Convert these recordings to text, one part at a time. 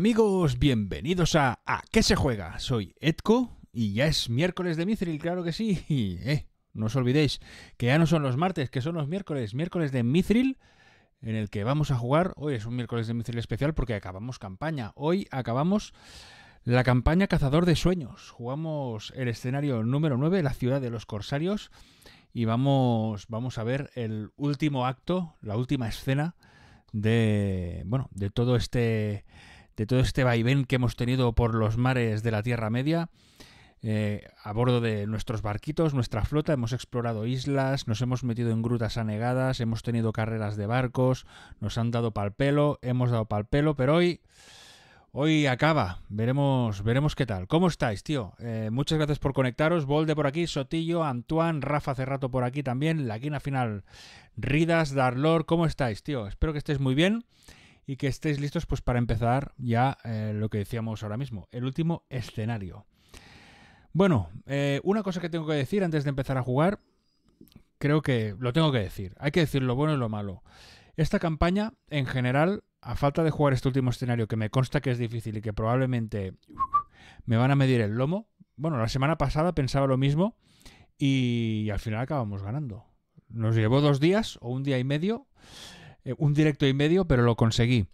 amigos, bienvenidos a qué se juega? Soy Edco y ya es miércoles de Mithril, claro que sí. Y, eh, no os olvidéis que ya no son los martes, que son los miércoles, miércoles de Mithril en el que vamos a jugar. Hoy es un miércoles de Mithril especial porque acabamos campaña. Hoy acabamos la campaña Cazador de Sueños. Jugamos el escenario número 9, la ciudad de los corsarios y vamos vamos a ver el último acto, la última escena de bueno, de todo este de todo este vaivén que hemos tenido por los mares de la Tierra Media. Eh, a bordo de nuestros barquitos, nuestra flota, hemos explorado islas, nos hemos metido en grutas anegadas, hemos tenido carreras de barcos, nos han dado pal pelo, hemos dado pal pelo, pero hoy, hoy acaba. Veremos, veremos qué tal. ¿Cómo estáis, tío? Eh, muchas gracias por conectaros. Bolde por aquí, Sotillo, Antoine, Rafa Cerrato por aquí también, la quina Final, Ridas, Darlor, ¿cómo estáis, tío? Espero que estéis muy bien y que estéis listos pues para empezar ya eh, lo que decíamos ahora mismo, el último escenario. Bueno, eh, una cosa que tengo que decir antes de empezar a jugar, creo que lo tengo que decir, hay que decir lo bueno y lo malo. Esta campaña, en general, a falta de jugar este último escenario que me consta que es difícil y que probablemente me van a medir el lomo, bueno, la semana pasada pensaba lo mismo y al final acabamos ganando. Nos llevó dos días o un día y medio eh, un directo y medio, pero lo conseguí.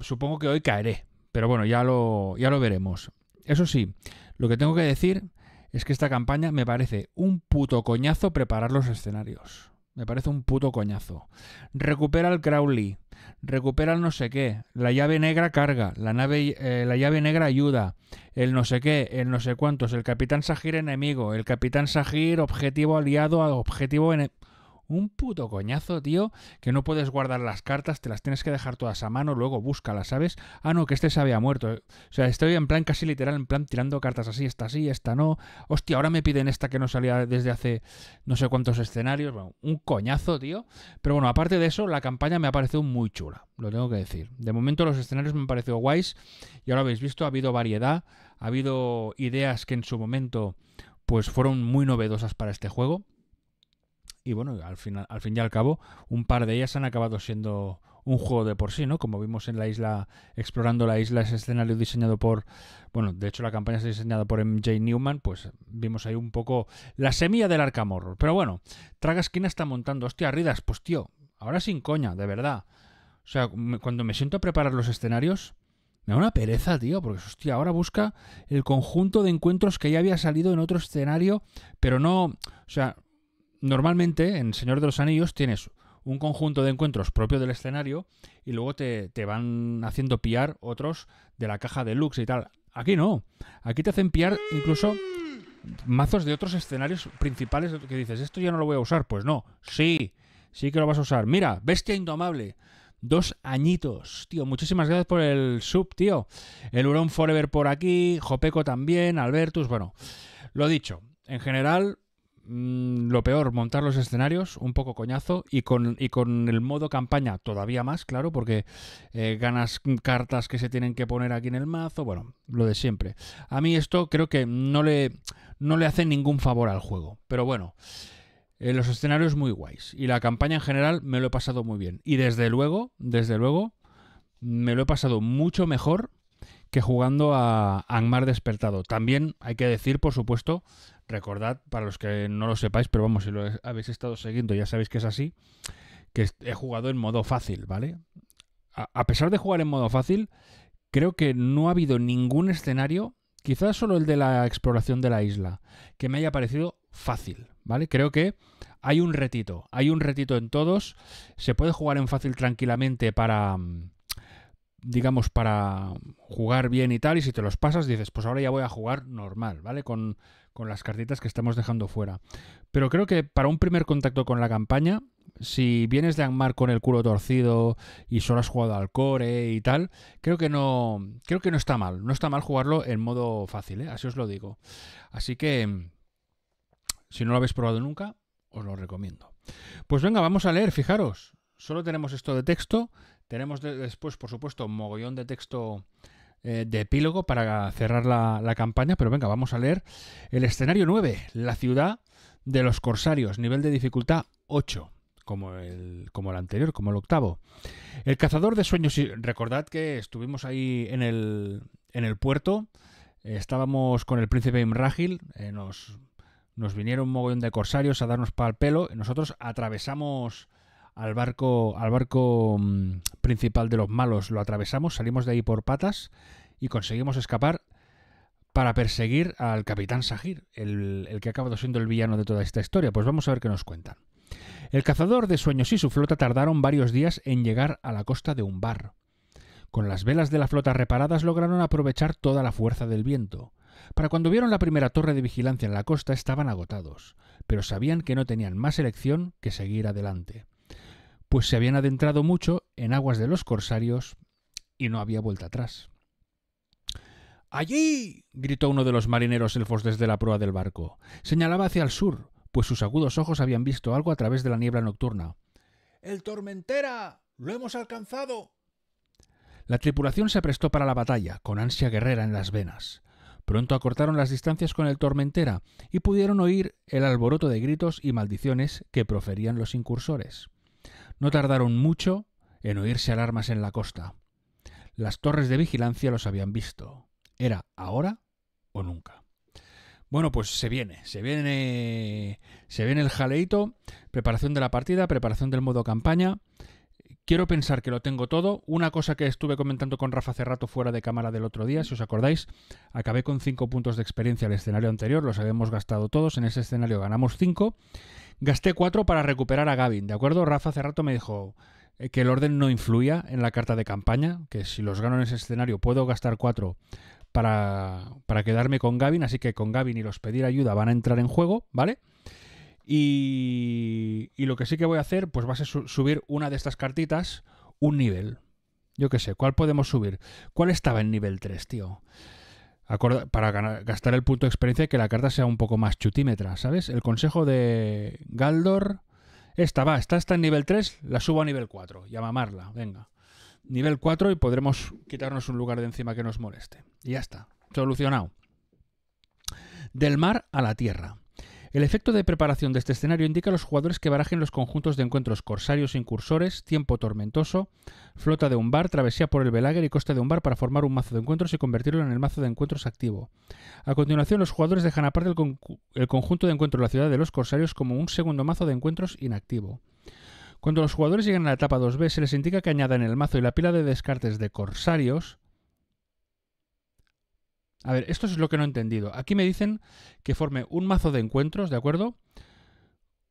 Supongo que hoy caeré, pero bueno, ya lo, ya lo veremos. Eso sí, lo que tengo que decir es que esta campaña me parece un puto coñazo preparar los escenarios. Me parece un puto coñazo. Recupera el Crowley, recupera el no sé qué, la llave negra carga, la, nave, eh, la llave negra ayuda, el no sé qué, el no sé cuántos, el capitán Sahir enemigo, el capitán Sahir objetivo aliado a objetivo enemigo. Un puto coñazo, tío, que no puedes guardar las cartas, te las tienes que dejar todas a mano, luego búscalas, ¿sabes? Ah, no, que este se había muerto. O sea, estoy en plan casi literal, en plan tirando cartas así, esta sí, esta no. Hostia, ahora me piden esta que no salía desde hace no sé cuántos escenarios. un coñazo, tío. Pero bueno, aparte de eso, la campaña me ha parecido muy chula, lo tengo que decir. De momento los escenarios me han parecido guays, y ahora habéis visto, ha habido variedad, ha habido ideas que en su momento pues fueron muy novedosas para este juego. Y bueno, al, final, al fin y al cabo, un par de ellas han acabado siendo un juego de por sí, ¿no? Como vimos en la isla, explorando la isla, ese escenario diseñado por, bueno, de hecho la campaña está diseñada por MJ Newman, pues vimos ahí un poco la semilla del Arcamorro. Pero bueno, Traga Esquina está montando, hostia, Ridas, pues tío, ahora sin coña, de verdad. O sea, cuando me siento a preparar los escenarios, me da una pereza, tío, porque hostia, ahora busca el conjunto de encuentros que ya había salido en otro escenario, pero no, o sea, normalmente en Señor de los Anillos tienes un conjunto de encuentros propio del escenario y luego te, van haciendo piar otros de la caja de Lux y tal. Aquí no. Aquí te hacen piar incluso mazos de otros escenarios principales que dices, esto ya no lo voy a usar. Pues no, sí, sí que lo vas a usar. Mira, bestia indomable. Dos añitos, tío. Muchísimas gracias por el sub, tío. El Hurón Forever por aquí, Jopeco también, Albertus. Bueno, lo dicho, en general, Mm, lo peor, montar los escenarios, un poco coñazo, y con, y con el modo campaña todavía más, claro, porque eh, ganas cartas que se tienen que poner aquí en el mazo, bueno, lo de siempre. A mí esto creo que no le, no le hace ningún favor al juego, pero bueno. Eh, los escenarios muy guays. Y la campaña en general me lo he pasado muy bien. Y desde luego, desde luego, me lo he pasado mucho mejor que jugando a Angmar Despertado. También hay que decir, por supuesto, Recordad, para los que no lo sepáis, pero vamos, si lo habéis estado siguiendo, ya sabéis que es así, que he jugado en modo fácil, ¿vale? A pesar de jugar en modo fácil, creo que no ha habido ningún escenario, quizás solo el de la exploración de la isla, que me haya parecido fácil, ¿vale? Creo que hay un retito, hay un retito en todos, se puede jugar en fácil tranquilamente para, mm, digamos, para jugar bien y tal, y si te los pasas dices, pues ahora ya voy a jugar normal, ¿vale? Con, con las cartitas que estamos dejando fuera. Pero creo que para un primer contacto con la campaña, si vienes de Angmar con el culo torcido y solo has jugado al core y tal, creo que no, creo que no está mal. No está mal jugarlo en modo fácil, ¿eh? así os lo digo. Así que, si no lo habéis probado nunca, os lo recomiendo. Pues venga, vamos a leer, fijaros. Solo tenemos esto de texto. Tenemos después, por supuesto, un mogollón de texto eh, de epílogo para cerrar la, campaña, pero venga, vamos a leer el escenario 9, la ciudad de los corsarios, nivel de dificultad 8 como el, como el anterior, como el octavo. El cazador de sueños, recordad que estuvimos ahí en el, puerto, eh, estábamos con el príncipe Imragil eh, nos, nos vinieron un mogollón de corsarios a darnos pal pelo, nosotros atravesamos al barco, al barco mm, principal de los malos. Lo atravesamos, salimos de ahí por patas y conseguimos escapar para perseguir al capitán Sahir, el, que ha acabado siendo el villano de toda esta historia. Pues vamos a ver qué nos cuentan. El cazador de sueños y su flota tardaron varios días en llegar a la costa de un Con las velas de la flota reparadas lograron aprovechar toda la fuerza del viento. Para cuando vieron la primera torre de vigilancia en la costa estaban agotados, pero sabían que no tenían más elección que seguir adelante pues se habían adentrado mucho en aguas de los corsarios y no había vuelta atrás. ¡Allí! gritó uno de los marineros elfos desde la proa del barco. Señalaba hacia el sur, pues sus agudos ojos habían visto algo a través de la niebla nocturna. ¡El tormentera! ¡Lo hemos alcanzado! La tripulación se aprestó para la batalla, con ansia guerrera en las venas. Pronto acortaron las distancias con el tormentera y pudieron oír el alboroto de gritos y maldiciones que proferían los incursores. No tardaron mucho en oírse alarmas en la costa. Las torres de vigilancia los habían visto. Era ahora o nunca. Bueno, pues se viene, se viene, se viene el jaleito, preparación de la partida, preparación del modo campaña. Quiero pensar que lo tengo todo. Una cosa que estuve comentando con Rafa hace rato fuera de cámara del otro día, si os acordáis, acabé con cinco puntos de experiencia el escenario anterior, los habíamos gastado todos, en ese escenario ganamos 5 Gasté cuatro para recuperar a Gavin, ¿de acuerdo? Rafa hace rato me dijo eh, que el orden no influía en la carta de campaña, que si los gano en ese escenario puedo gastar cuatro para, para quedarme con Gavin, así que con Gavin y los pedir ayuda van a entrar en juego, ¿vale? Y, y lo que sí que voy a hacer, pues va a ser subir una de estas cartitas un nivel. Yo qué sé, ¿cuál podemos subir? ¿Cuál estaba en nivel 3, tío? para gastar el punto de experiencia y que la carta sea un poco más chutímetra, ¿sabes? El consejo de Galdor. Esta va, está hasta en nivel 3, la subo a nivel 4 y a mamarla, venga. Nivel 4 y podremos quitarnos un lugar de encima que nos moleste. Y ya está, solucionado. Del mar a la tierra. El efecto de preparación de este escenario indica a los jugadores que barajen los conjuntos de encuentros corsarios incursores, tiempo tormentoso, flota de Umbar, travesía por el Belager y costa de Umbar para formar un mazo de encuentros y convertirlo en el mazo de encuentros activo. A continuación, los jugadores dejan aparte el, conjunto de encuentros de la ciudad de los corsarios como un segundo mazo de encuentros inactivo. Cuando los jugadores llegan a la etapa 2B, se les indica que añadan el mazo y la pila de descartes de corsarios a ver, esto es lo que no he entendido. Aquí me dicen que forme un mazo de encuentros, ¿de acuerdo?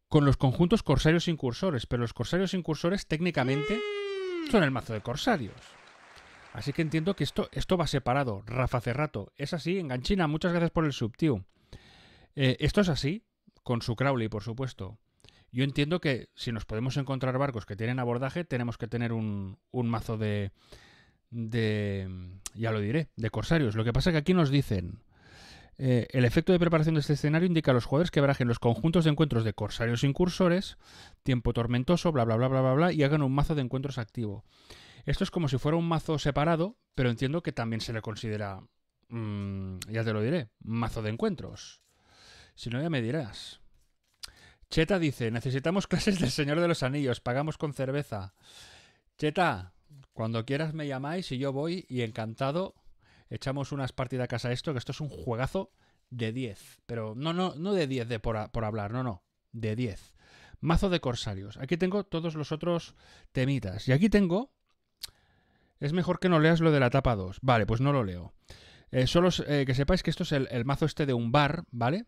Con los conjuntos corsarios incursores, pero los corsarios incursores técnicamente son el mazo de corsarios. Así que entiendo que esto, esto va separado. Rafa Cerrato, es así, enganchina, muchas gracias por el sub, eh, esto es así, con su Crowley, por supuesto. Yo entiendo que si nos podemos encontrar barcos que tienen abordaje, tenemos que tener un, un mazo de, de, ya lo diré, de corsarios. Lo que pasa es que aquí nos dicen, eh, el efecto de preparación de este escenario indica a los jugadores que barajen los conjuntos de encuentros de corsarios incursores, tiempo tormentoso, bla, bla, bla, bla, bla, bla, y hagan un mazo de encuentros activo. Esto es como si fuera un mazo separado, pero entiendo que también se le considera, mm, ya te lo diré, mazo de encuentros. Si no, ya me dirás. Cheta dice, necesitamos clases del Señor de los Anillos, pagamos con cerveza. Cheta, cuando quieras me llamáis y yo voy y encantado echamos unas partidas a casa esto, que esto es un juegazo de 10. Pero no, no, no de 10 de por, hablar, no, no, de 10. Mazo de corsarios. Aquí tengo todos los otros temitas. Y aquí tengo... Es mejor que no leas lo de la tapa 2. Vale, pues no lo leo. Eh, solo eh, que sepáis que esto es el, mazo este de Umbar, ¿vale?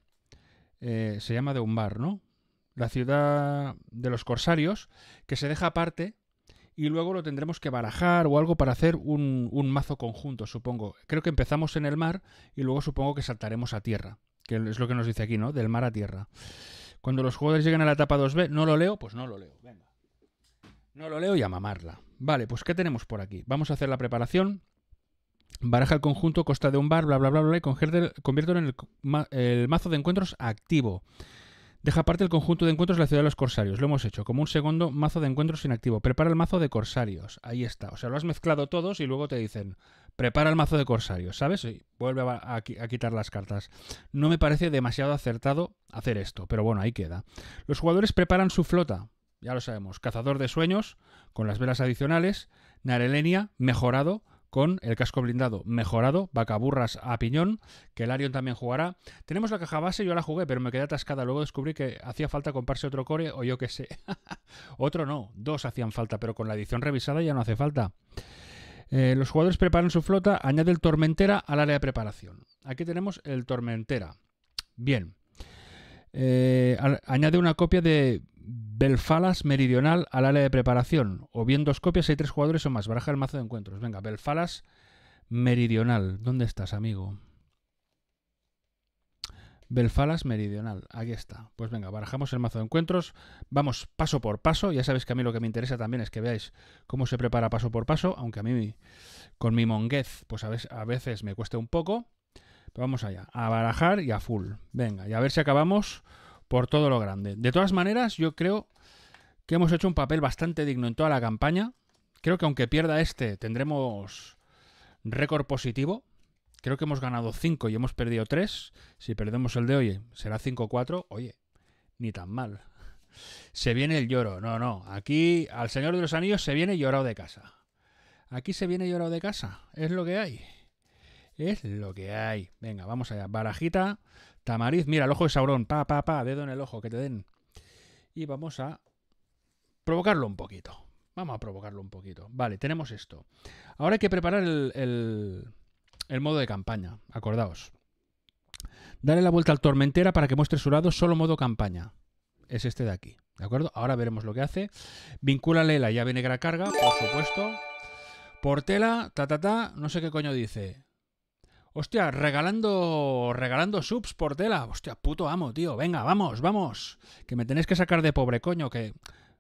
Eh, se llama de Umbar, ¿no? La ciudad de los corsarios, que se deja aparte y luego lo tendremos que barajar o algo para hacer un, mazo conjunto, supongo. Creo que empezamos en el mar y luego supongo que saltaremos a tierra, que es lo que nos dice aquí, ¿no? Del mar a tierra. Cuando los jugadores lleguen a la etapa 2B, ¿no lo leo? Pues no lo leo, venga. No lo leo y a mamarla. Vale, pues ¿qué tenemos por aquí? Vamos a hacer la preparación. Baraja el conjunto, costa de un bar, bla, bla, bla, bla, y conviértelo en el mazo de encuentros activo. Deja aparte el conjunto de encuentros de la ciudad de los corsarios. Lo hemos hecho como un segundo mazo de encuentros inactivo. Prepara el mazo de corsarios. Ahí está. O sea, lo has mezclado todos y luego te dicen, prepara el mazo de corsarios, ¿sabes? vuelve a, a, quitar las cartas. No me parece demasiado acertado hacer esto, pero bueno, ahí queda. Los jugadores preparan su flota. Ya lo sabemos. Cazador de sueños, con las velas adicionales. Narelenia, mejorado, con el casco blindado mejorado, vacaburras a piñón, que el Arion también jugará. Tenemos la caja base, yo la jugué, pero me quedé atascada. Luego descubrí que hacía falta comprarse otro core o yo qué sé. otro no, dos hacían falta, pero con la edición revisada ya no hace falta. Eh, los jugadores preparan su flota, añade el Tormentera al área de preparación. Aquí tenemos el Tormentera. Bien. Eh, añade una copia de Belfalas meridional al área de preparación. O bien dos copias y hay tres jugadores o más. Baraja el mazo de encuentros. Venga, Belfalas meridional. ¿Dónde estás, amigo? Belfalas Meridional. Aquí está. Pues venga, barajamos el mazo de encuentros. Vamos paso por paso. Ya sabéis que a mí lo que me interesa también es que veáis cómo se prepara paso por paso, aunque a mí con mi monguez pues a veces, a veces me cuesta un poco vamos allá, a barajar y a full. Venga, y a ver si acabamos por todo lo grande. De todas maneras, yo creo que hemos hecho un papel bastante digno en toda la campaña. Creo que aunque pierda este, tendremos récord positivo. Creo que hemos ganado 5 y hemos perdido 3. Si perdemos el de hoy, será 5-4. Oye, ni tan mal. Se viene el lloro. No, no. Aquí al Señor de los Anillos se viene llorado de casa. Aquí se viene llorado de casa. Es lo que hay. Es lo que hay. Venga, vamos allá. Barajita, tamariz. Mira, el ojo de Saurón. Pa, pa, pa. Dedo en el ojo, que te den. Y vamos a provocarlo un poquito. Vamos a provocarlo un poquito. Vale, tenemos esto. Ahora hay que preparar el, el, modo de campaña. Acordaos. Dale la vuelta al Tormentera para que muestre su lado solo modo campaña. Es este de aquí. ¿De acuerdo? Ahora veremos lo que hace. Vincúlale la llave negra carga, por supuesto. Portela, ta ta ta, no sé qué coño dice. Hostia, regalando, regalando subs por tela. Hostia, puto amo, tío. Venga, vamos, vamos. Que me tenéis que sacar de pobre coño, que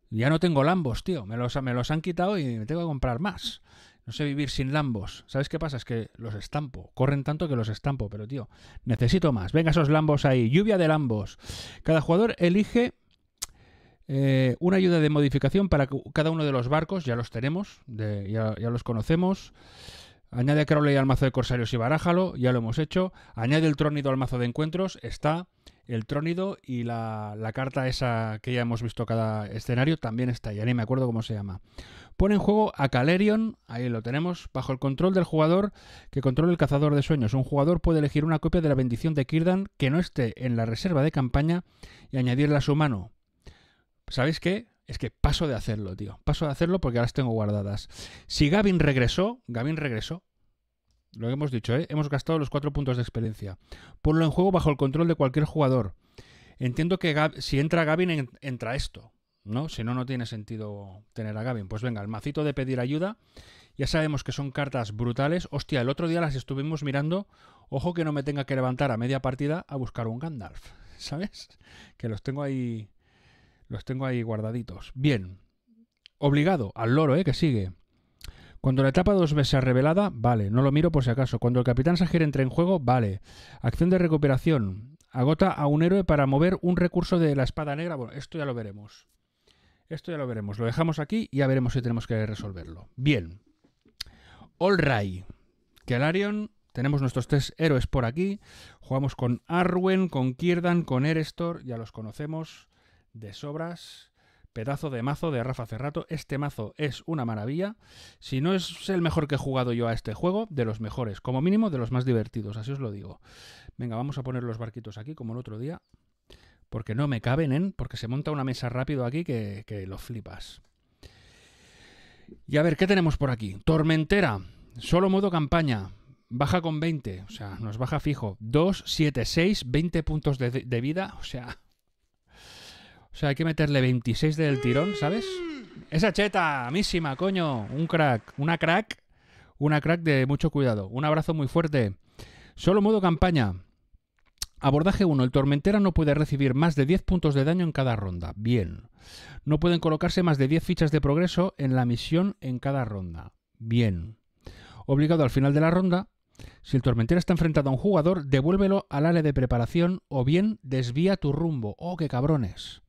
ya no tengo lambos, tío. Me los, me los han quitado y me tengo que comprar más. No sé vivir sin lambos. ¿Sabes qué pasa? Es que los estampo. Corren tanto que los estampo, pero tío, necesito más. Venga esos lambos ahí. Lluvia de lambos. Cada jugador elige eh, una ayuda de modificación para cada uno de los barcos. Ya los tenemos, ya los conocemos. Añade Crowley al mazo de Corsarios y barájalo, ya lo hemos hecho. Añade el Trónido al mazo de encuentros, está el Trónido y la, carta esa que ya hemos visto cada escenario también está, ya ni me acuerdo cómo se llama. Pone en juego a Calerion, ahí lo tenemos, bajo el control del jugador que controla el cazador de sueños. Un jugador puede elegir una copia de la bendición de Kirdan que no esté en la reserva de campaña y añadirla a su mano. ¿Sabéis qué? Es que paso de hacerlo, tío. Paso de hacerlo porque ahora las tengo guardadas. Si Gavin regresó, Gavin regresó. Lo que hemos dicho, ¿eh? hemos gastado los cuatro puntos de experiencia. Ponlo en juego bajo el control de cualquier jugador. Entiendo que si entra Gavin, entra esto. ¿no? Si no, no tiene sentido tener a Gavin. Pues venga, el macito de pedir ayuda. Ya sabemos que son cartas brutales. Hostia, el otro día las estuvimos mirando. Ojo que no me tenga que levantar a media partida a buscar un Gandalf. ¿Sabes? Que los tengo ahí los tengo ahí guardaditos. Bien. Obligado, al loro, ¿eh? Que sigue. Cuando la etapa 2B sea revelada, vale, no lo miro por si acaso. Cuando el capitán Sajer entre en juego, vale. Acción de recuperación. Agota a un héroe para mover un recurso de la espada negra. Bueno, esto ya lo veremos. Esto ya lo veremos. Lo dejamos aquí y ya veremos si tenemos que resolverlo. Bien. All right. Kelarion. Tenemos nuestros tres héroes por aquí. Jugamos con Arwen, con Kirdan, con Erestor. Ya los conocemos de sobras. Pedazo de mazo de Rafa Cerrato. Este mazo es una maravilla. Si no es el mejor que he jugado yo a este juego, de los mejores. Como mínimo, de los más divertidos, así os lo digo. Venga, vamos a poner los barquitos aquí, como el otro día. Porque no me caben, ¿eh? Porque se monta una mesa rápido aquí que, que lo flipas. Y a ver, ¿qué tenemos por aquí? Tormentera. Solo modo campaña baja con 20, o sea, nos baja fijo. 2, 7, 6, 20 puntos de, de, vida, o sea, o sea, hay que meterle 26 del tirón, ¿sabes? Esa cheta, ¡Mísima, coño. Un crack, una crack, una crack de mucho cuidado. Un abrazo muy fuerte. Solo modo campaña. Abordaje 1. El tormentera no puede recibir más de 10 puntos de daño en cada ronda. Bien. No pueden colocarse más de 10 fichas de progreso en la misión en cada ronda. Bien. Obligado al final de la ronda, si el tormentera está enfrentado a un jugador, devuélvelo al área de preparación o bien desvía tu rumbo. ¡Oh, qué cabrones!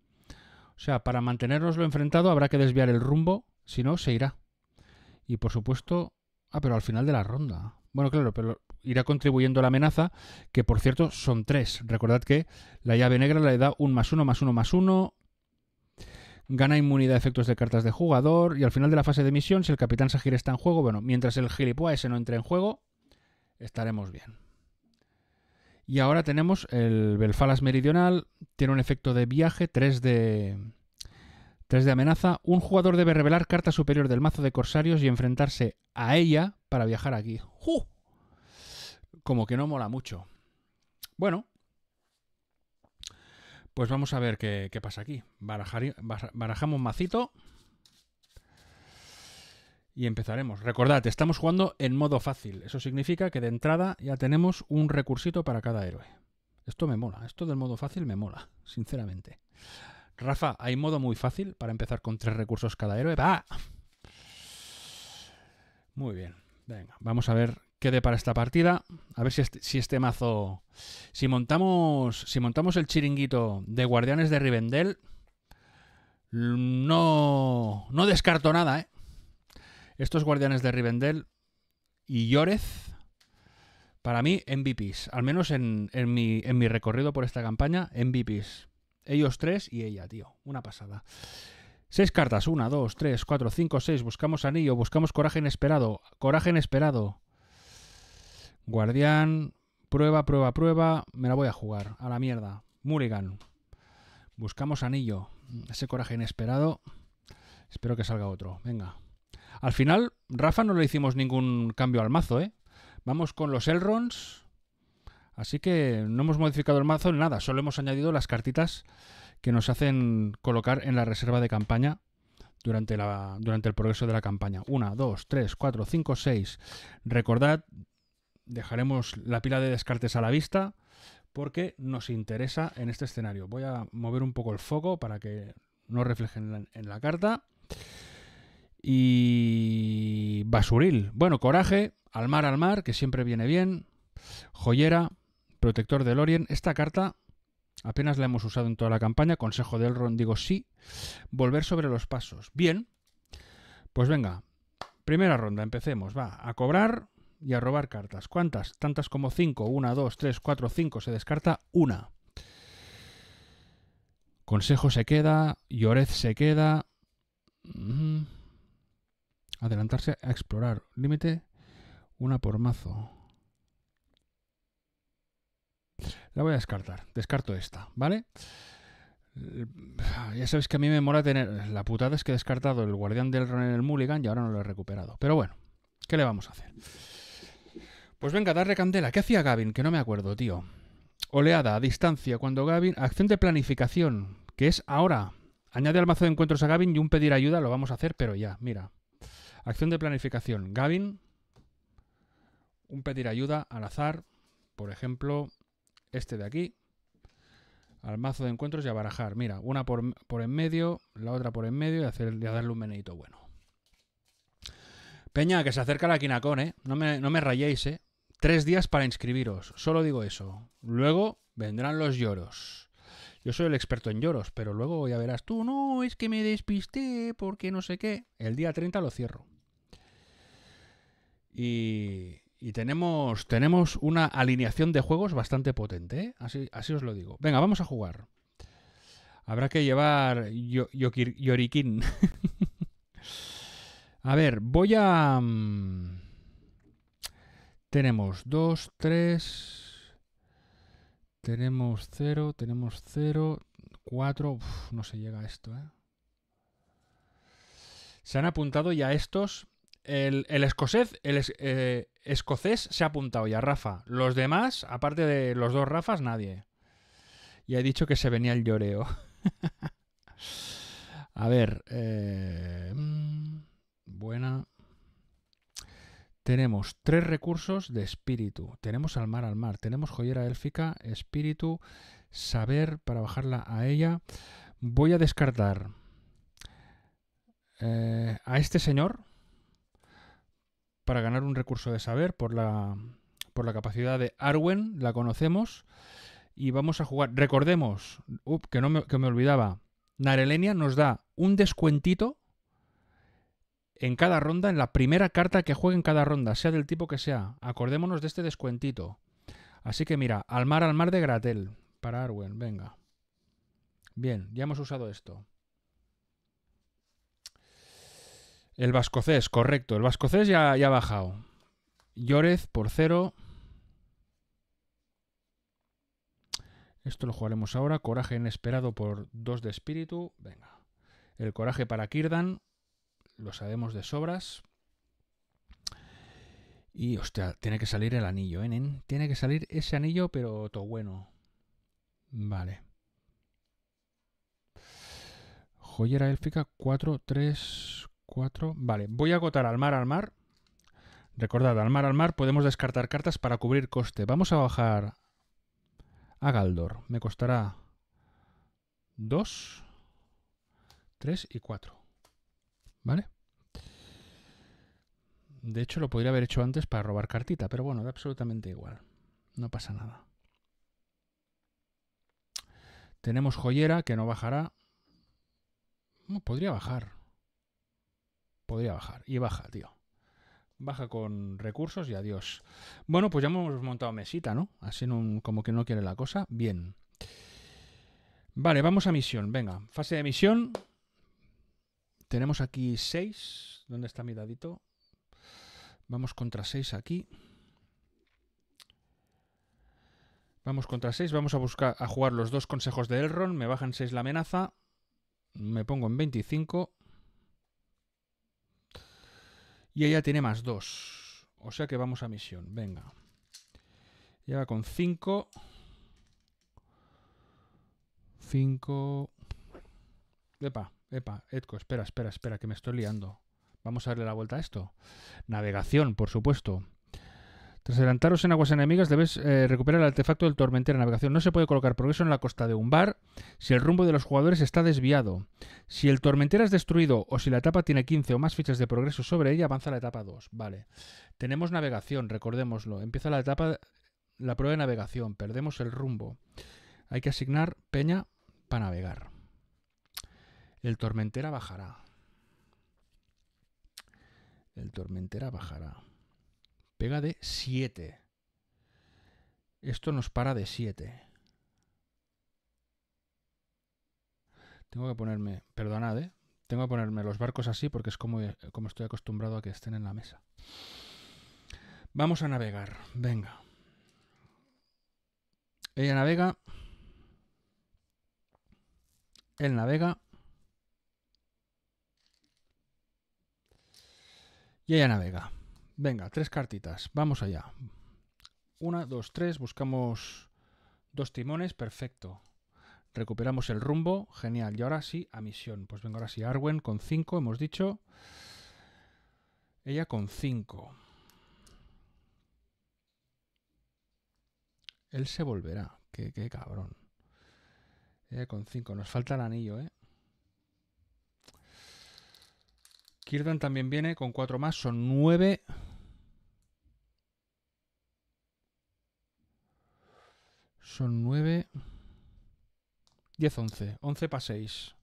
O sea, para mantenernoslo enfrentado habrá que desviar el rumbo, si no, se irá. Y por supuesto... Ah, pero al final de la ronda. Bueno, claro, pero irá contribuyendo a la amenaza, que por cierto son tres. Recordad que la llave negra le da un más uno, más uno, más uno. Gana inmunidad a efectos de cartas de jugador. Y al final de la fase de misión, si el capitán Sagir está en juego, bueno, mientras el gilipua ese no entre en juego, estaremos bien. Y ahora tenemos el Belfalas Meridional, tiene un efecto de viaje, 3 de, 3 de amenaza. Un jugador debe revelar carta superior del mazo de corsarios y enfrentarse a ella para viajar aquí. Como que no mola mucho. Bueno, pues vamos a ver qué, pasa aquí. barajamos macito y empezaremos. Recordad, estamos jugando en modo fácil. Eso significa que de entrada ya tenemos un recursito para cada héroe. Esto me mola, esto del modo fácil me mola, sinceramente. Rafa, hay modo muy fácil para empezar con tres recursos cada héroe. ¡Va! Muy bien, venga, vamos a ver qué de para esta partida. A ver si este, si este mazo. Si montamos, si montamos el chiringuito de Guardianes de Rivendell. No, no descarto nada, ¿eh? Estos guardianes de Rivendell y Llorez, para mí, MVPs. Al menos en, mi, en mi recorrido por esta campaña, MVPs. Ellos tres y ella, tío. Una pasada. Seis cartas. Una, dos, tres, cuatro, cinco, seis. Buscamos anillo. Buscamos coraje inesperado. Coraje inesperado. Guardián. Prueba, prueba, prueba. Me la voy a jugar. A la mierda. Mulligan. Buscamos anillo. Ese coraje inesperado. Espero que salga otro. Venga. Al final, Rafa no le hicimos ningún cambio al mazo, ¿eh? Vamos con los Elrons. Así que no hemos modificado el mazo en nada, solo hemos añadido las cartitas que nos hacen colocar en la reserva de campaña durante, el progreso de la campaña. Una, dos, tres, cuatro, cinco, seis. Recordad, dejaremos la pila de descartes a la vista porque nos interesa en este escenario. Voy a mover un poco el foco para que no reflejen en la carta y Basuril. Bueno, Coraje, Al mar, al mar, que siempre viene bien. Joyera, Protector del Orien, Esta carta apenas la hemos usado en toda la campaña. Consejo del ron. digo sí. Volver sobre los pasos. Bien, pues venga. Primera ronda, empecemos. Va, a cobrar y a robar cartas. ¿Cuántas? Tantas como 5. 1, 2, 3, 4, 5. Se descarta una. Consejo se queda, Llorez se queda. Adelantarse a explorar. Límite una por mazo. La voy a descartar. Descarto esta, ¿vale? Eh, ya sabéis que a mí me mola tener... La putada es que he descartado el guardián del ron en el Mulligan y ahora no lo he recuperado. Pero bueno, ¿qué le vamos a hacer? Pues venga, darle candela. ¿Qué hacía Gavin? Que no me acuerdo, tío. Oleada, a distancia, cuando Gavin... Acción de planificación, que es ahora. Añade al mazo de encuentros a Gavin y un pedir ayuda lo vamos a hacer, pero ya, mira. Acción de planificación. Gavin, un pedir ayuda al azar, por ejemplo, este de aquí, al mazo de encuentros y a barajar. Mira, una por, en medio, la otra por en medio y, hacer, a darle un meneito bueno. Peña, que se acerca la Quinacón, ¿eh? No me, no me rayéis, ¿eh? Tres días para inscribiros, solo digo eso. Luego vendrán los lloros. Yo soy el experto en lloros, pero luego ya verás tú, no, es que me despisté porque no sé qué. El día 30 lo cierro. Y, tenemos, tenemos una alineación de juegos bastante potente, ¿eh? así, así os lo digo. Venga, vamos a jugar. Habrá que llevar yo, Yorikin. a ver, voy a... Mm, tenemos 2, 3... Tenemos 0, tenemos 0, 4... No se llega a esto, ¿eh? Se han apuntado ya estos el, escocés, el eh, escocés se ha apuntado ya, Rafa. Los demás, aparte de los dos Rafas, nadie. Y ha dicho que se venía el lloreo. A ver. Eh, mm, buena. Tenemos tres recursos de espíritu. Tenemos al mar al mar. Tenemos joyera élfica, espíritu, saber para bajarla a ella. Voy a descartar eh, a este señor para ganar un recurso de saber por la, por la capacidad de Arwen, la conocemos. Y vamos a jugar. Recordemos, que, no que me olvidaba, Narelenia nos da un descuentito en cada ronda, en la primera carta que juegue en cada ronda, sea del tipo que sea. Acordémonos de este descuentito. Así que mira, al mar, al mar de Gratel, para Arwen, venga. Bien, ya hemos usado esto. El Vascocés, correcto. El Vascocés ya, ya ha bajado. Llorez por cero. Esto lo jugaremos ahora. Coraje inesperado por dos de espíritu. Venga. El coraje para Kirdan. Lo sabemos de sobras. Y hostia, tiene que salir el anillo, ¿eh, Tiene que salir ese anillo, pero todo bueno. Vale. Joyera élfica 4, 3, Vale, voy a agotar al mar, al mar. Recordad, al mar, al mar podemos descartar cartas para cubrir coste. Vamos a bajar a Galdor. Me costará 2, 3 y 4. ¿Vale? De hecho, lo podría haber hecho antes para robar cartita, pero bueno, da absolutamente igual. No pasa nada. Tenemos joyera que no bajará. No, podría bajar. Podría bajar. Y baja, tío. Baja con recursos y adiós. Bueno, pues ya hemos montado mesita, ¿no? Así como que no quiere la cosa. Bien. Vale, vamos a misión. Venga, fase de misión. Tenemos aquí 6. ¿Dónde está mi dadito? Vamos contra 6 aquí. Vamos contra 6. Vamos a buscar a jugar los dos consejos de Elrond. Me bajan 6 la amenaza. Me pongo en 25. Y ella tiene más dos O sea que vamos a misión. Venga. va con 5. 5. Epa, epa, etco espera, espera, espera, que me estoy liando. Vamos a darle la vuelta a esto. Navegación, por supuesto. Tras adelantaros en aguas enemigas debes eh, recuperar el artefacto del tormentero navegación. No se puede colocar progreso en la costa de un bar si el rumbo de los jugadores está desviado. Si el tormentero es destruido o si la etapa tiene 15 o más fichas de progreso sobre ella, avanza la etapa 2. Vale. Tenemos navegación, recordémoslo. Empieza la etapa, la prueba de navegación. Perdemos el rumbo. Hay que asignar peña para navegar. El tormentera bajará. El tormentera bajará pega de 7. Esto nos para de 7. Tengo que ponerme, perdonad, ¿eh? tengo que ponerme los barcos así porque es como, como estoy acostumbrado a que estén en la mesa. Vamos a navegar, venga. Ella navega. Él navega. Y ella navega. Venga, tres cartitas. Vamos allá. Una, dos, tres. Buscamos dos timones. Perfecto. Recuperamos el rumbo. Genial. Y ahora sí, a misión. Pues venga, ahora sí, Arwen con cinco, hemos dicho. Ella con cinco. Él se volverá. Qué, qué cabrón. Ella con cinco. Nos falta el anillo, ¿eh? Kirdan también viene con cuatro más. Son nueve. Son 9. 10, 11. 11 para 6.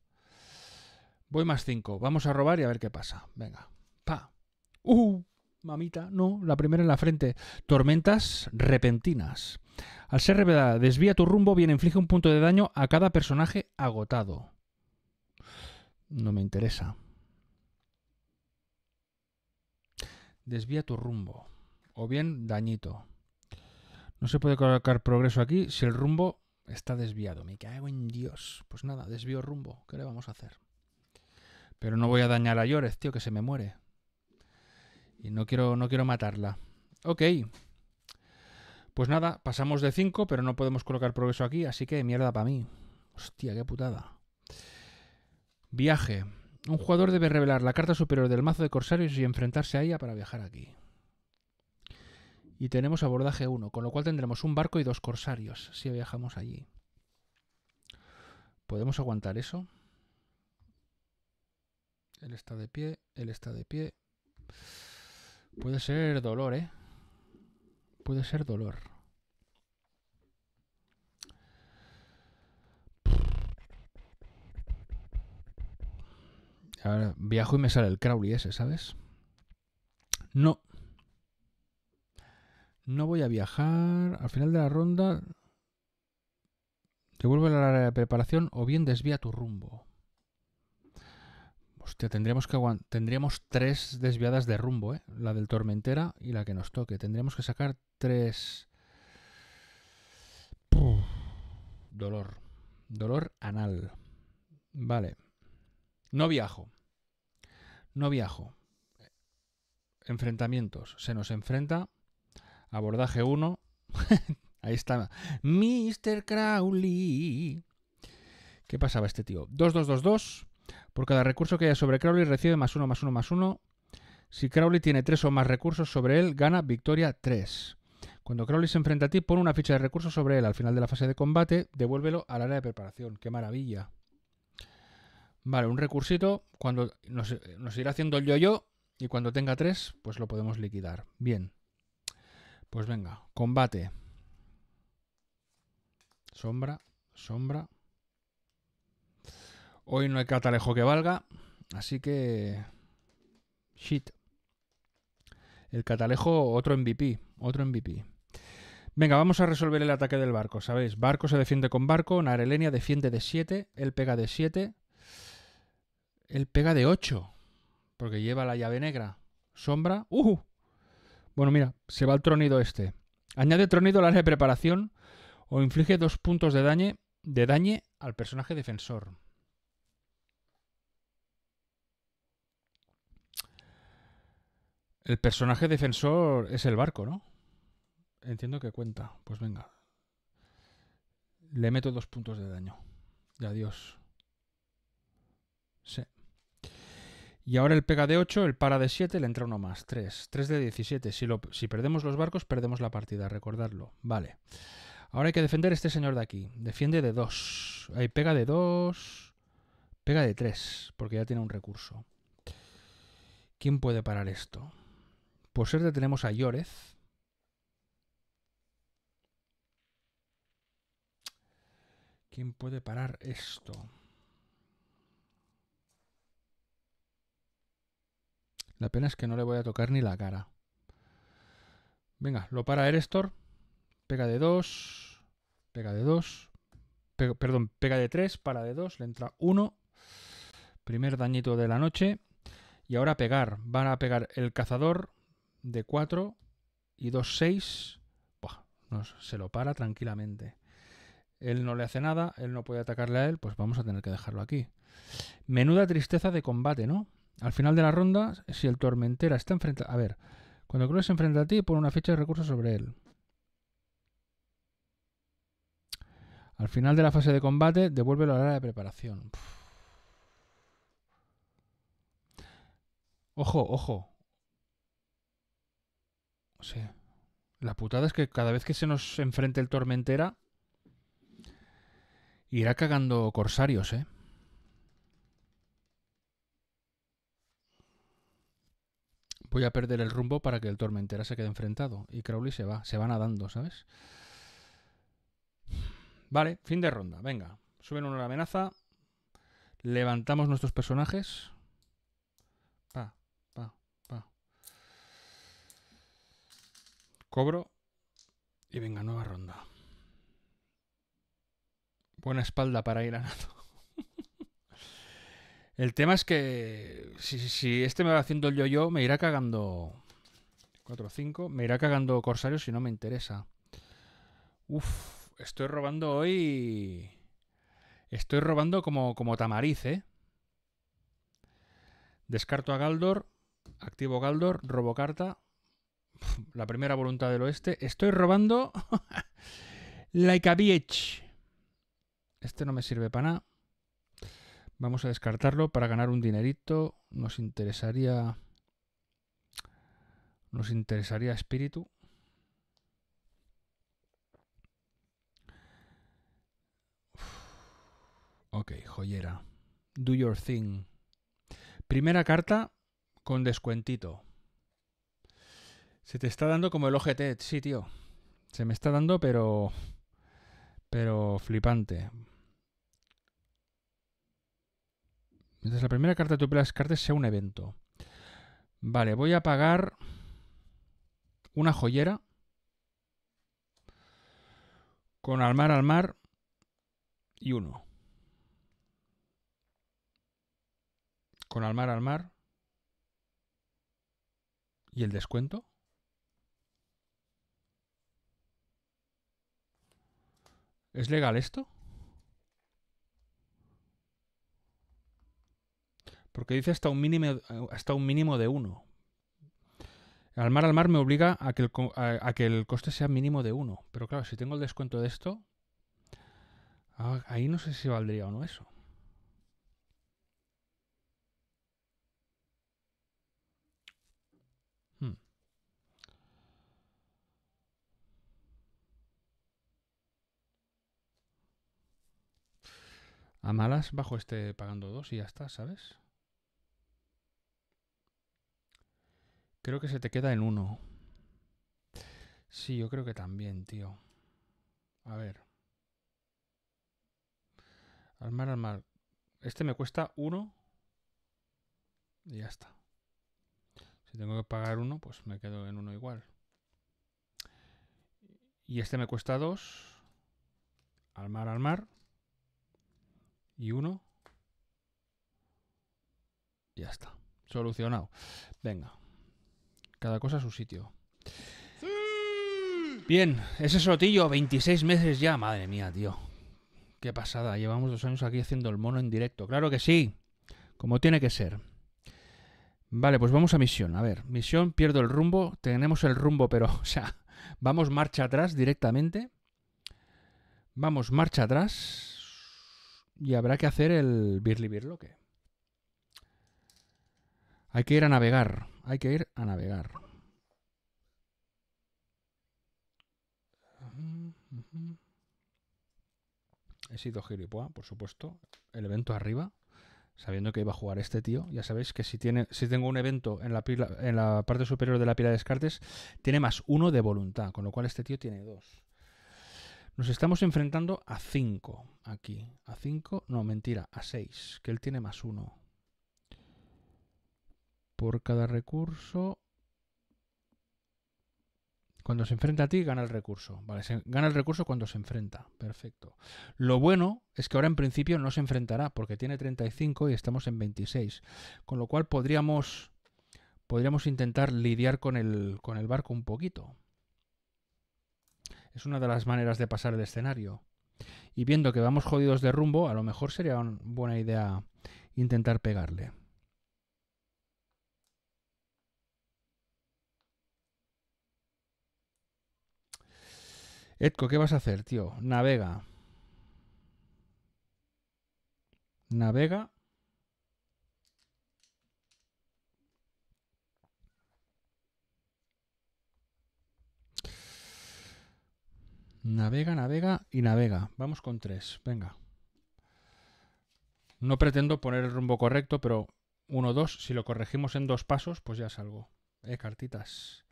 Voy más 5. Vamos a robar y a ver qué pasa. Venga. Pa. Uh, mamita. No, la primera en la frente. Tormentas repentinas. Al ser revelada, desvía tu rumbo, bien inflige un punto de daño a cada personaje agotado. No me interesa. Desvía tu rumbo. O bien dañito. No se puede colocar progreso aquí si el rumbo está desviado. Me cago en Dios. Pues nada, desvío rumbo. ¿Qué le vamos a hacer? Pero no voy a dañar a llores tío, que se me muere. Y no quiero, no quiero matarla. Ok. Pues nada, pasamos de 5, pero no podemos colocar progreso aquí, así que mierda para mí. Hostia, qué putada. Viaje. Un jugador debe revelar la carta superior del mazo de corsarios y enfrentarse a ella para viajar aquí y tenemos abordaje 1, con lo cual tendremos un barco y dos corsarios si viajamos allí. ¿Podemos aguantar eso? Él está de pie, él está de pie. Puede ser dolor, ¿eh? Puede ser dolor. Ahora viajo y me sale el Crowley ese, ¿sabes? No, no voy a viajar. Al final de la ronda, te la a la preparación o bien desvía tu rumbo. Hostia, tendríamos que tendríamos tres desviadas de rumbo, ¿eh? La del Tormentera y la que nos toque. Tendríamos que sacar tres... Dolor. Dolor anal. Vale. No viajo. No viajo. Enfrentamientos. Se nos enfrenta Abordaje 1. Ahí está. Mr. Crowley. ¿Qué pasaba este tío? 2 Por cada recurso que haya sobre Crowley recibe más 1, más 1, más 1. Si Crowley tiene 3 o más recursos sobre él, gana victoria 3. Cuando Crowley se enfrenta a ti, pon una ficha de recursos sobre él. Al final de la fase de combate, devuélvelo al área de preparación. ¡Qué maravilla! Vale, un recursito. Cuando nos, eh, nos irá haciendo el yo-yo. Y cuando tenga 3, pues lo podemos liquidar. Bien. Pues venga, combate. Sombra, sombra. Hoy no hay catalejo que valga, así que... Shit. El catalejo, otro MVP, otro MVP. Venga, vamos a resolver el ataque del barco, ¿sabéis? Barco se defiende con barco, Narelenia defiende de 7, él pega de 7, él pega de 8, porque lleva la llave negra. Sombra, ¡uh! Bueno, mira, se va el tronido este. Añade tronido al área de preparación o inflige dos puntos de daño, de daño al personaje defensor. El personaje defensor es el barco, ¿no? Entiendo que cuenta. Pues venga. Le meto dos puntos de daño. Y adiós. Sí. Y ahora el pega de 8, el para de 7, le entra uno más. 3. 3 de 17. Si, si perdemos los barcos, perdemos la partida, recordadlo. Vale. Ahora hay que defender este señor de aquí. Defiende de 2. Ahí pega de 2. Pega de 3, porque ya tiene un recurso. ¿Quién puede parar esto? Por suerte tenemos a Llorez. ¿Quién puede parar esto? La pena es que no le voy a tocar ni la cara. Venga, lo para Erestor. Pega de 2. Pega de 2. perdón, pega de 3, para de 2, le entra 1. Primer dañito de la noche. Y ahora pegar. Van a pegar el cazador de 4 y 2, 6. se lo para tranquilamente. Él no le hace nada, él no puede atacarle a él, pues vamos a tener que dejarlo aquí. Menuda tristeza de combate, ¿no? Al final de la ronda, si el Tormentera está enfrentado... A ver, cuando Cruz se enfrenta a ti, pone una ficha de recursos sobre él. Al final de la fase de combate, devuelve la hora de preparación. Ojo, ojo. Sí. La putada es que cada vez que se nos enfrente el Tormentera, irá cagando corsarios, ¿eh? Voy a perder el rumbo para que el tormentera se quede enfrentado. Y Crowley se va, se va nadando, ¿sabes? Vale, fin de ronda. Venga, suben una amenaza. Levantamos nuestros personajes. Pa, pa, pa. Cobro. Y venga, nueva ronda. Buena espalda para ir a Nato. El tema es que si, este me va haciendo el yo-yo, me irá cagando. 4 o 5. Me irá cagando Corsario si no me interesa. Uf, estoy robando hoy. Estoy robando como, como tamariz, ¿eh? Descarto a Galdor. Activo Galdor. Robo carta. La primera voluntad del oeste. Estoy robando. like Este no me sirve para nada. Vamos a descartarlo para ganar un dinerito. Nos interesaría. Nos interesaría espíritu. Ok, joyera. Do your thing. Primera carta con descuentito. Se te está dando como el OGT, sí, tío. Se me está dando, pero. Pero flipante. Mientras la primera carta de tu las cartas sea un evento. Vale, voy a pagar una joyera con al mar al mar y uno. Con al mar al mar y el descuento. ¿Es legal esto? porque dice hasta un mínimo, hasta un mínimo de uno. Al mar al mar me obliga a que, el, a, que el coste sea mínimo de uno. Pero claro, si tengo el descuento de esto, ah, ahí no sé si valdría o no eso. Hmm. A malas bajo este pagando dos y ya está, ¿sabes? Creo que se te queda en uno. Sí, yo creo que también, tío. A ver. Al mar, al mar. Este me cuesta uno. Y ya está. Si tengo que pagar uno, pues me quedo en uno igual. Y este me cuesta dos. Al mar, al mar. Y uno. Ya está. Solucionado. Venga. Cada cosa a su sitio. Bien, ese sotillo, 26 meses ya. Madre mía, tío. Qué pasada. Llevamos dos años aquí haciendo el mono en directo. Claro que sí. Como tiene que ser. Vale, pues vamos a misión. A ver, misión, pierdo el rumbo. Tenemos el rumbo, pero, o sea, vamos marcha atrás directamente. Vamos marcha atrás. Y habrá que hacer el birli birloque. Hay que ir a navegar. Hay que ir a navegar. He sido gilipoa, por supuesto. El evento arriba. Sabiendo que iba a jugar este tío. Ya sabéis que si, tiene, si tengo un evento en la, en la parte superior de la pila de descartes, tiene más uno de voluntad. Con lo cual este tío tiene dos. Nos estamos enfrentando a cinco aquí. A cinco no, mentira, a seis que él tiene más uno por cada recurso. Cuando se enfrenta a ti, gana el recurso. Vale, gana el recurso cuando se enfrenta. Perfecto. Lo bueno es que ahora en principio no se enfrentará porque tiene 35 y estamos en 26. Con lo cual podríamos, intentar lidiar con el, con el barco un poquito. Es una de las maneras de pasar el escenario. Y viendo que vamos jodidos de rumbo, a lo mejor sería una buena idea intentar pegarle. Edco, ¿qué vas a hacer, tío? Navega. Navega. Navega, navega y navega. Vamos con tres. Venga. No pretendo poner el rumbo correcto, pero uno, dos. Si lo corregimos en dos pasos, pues ya salgo. Eh, cartitas.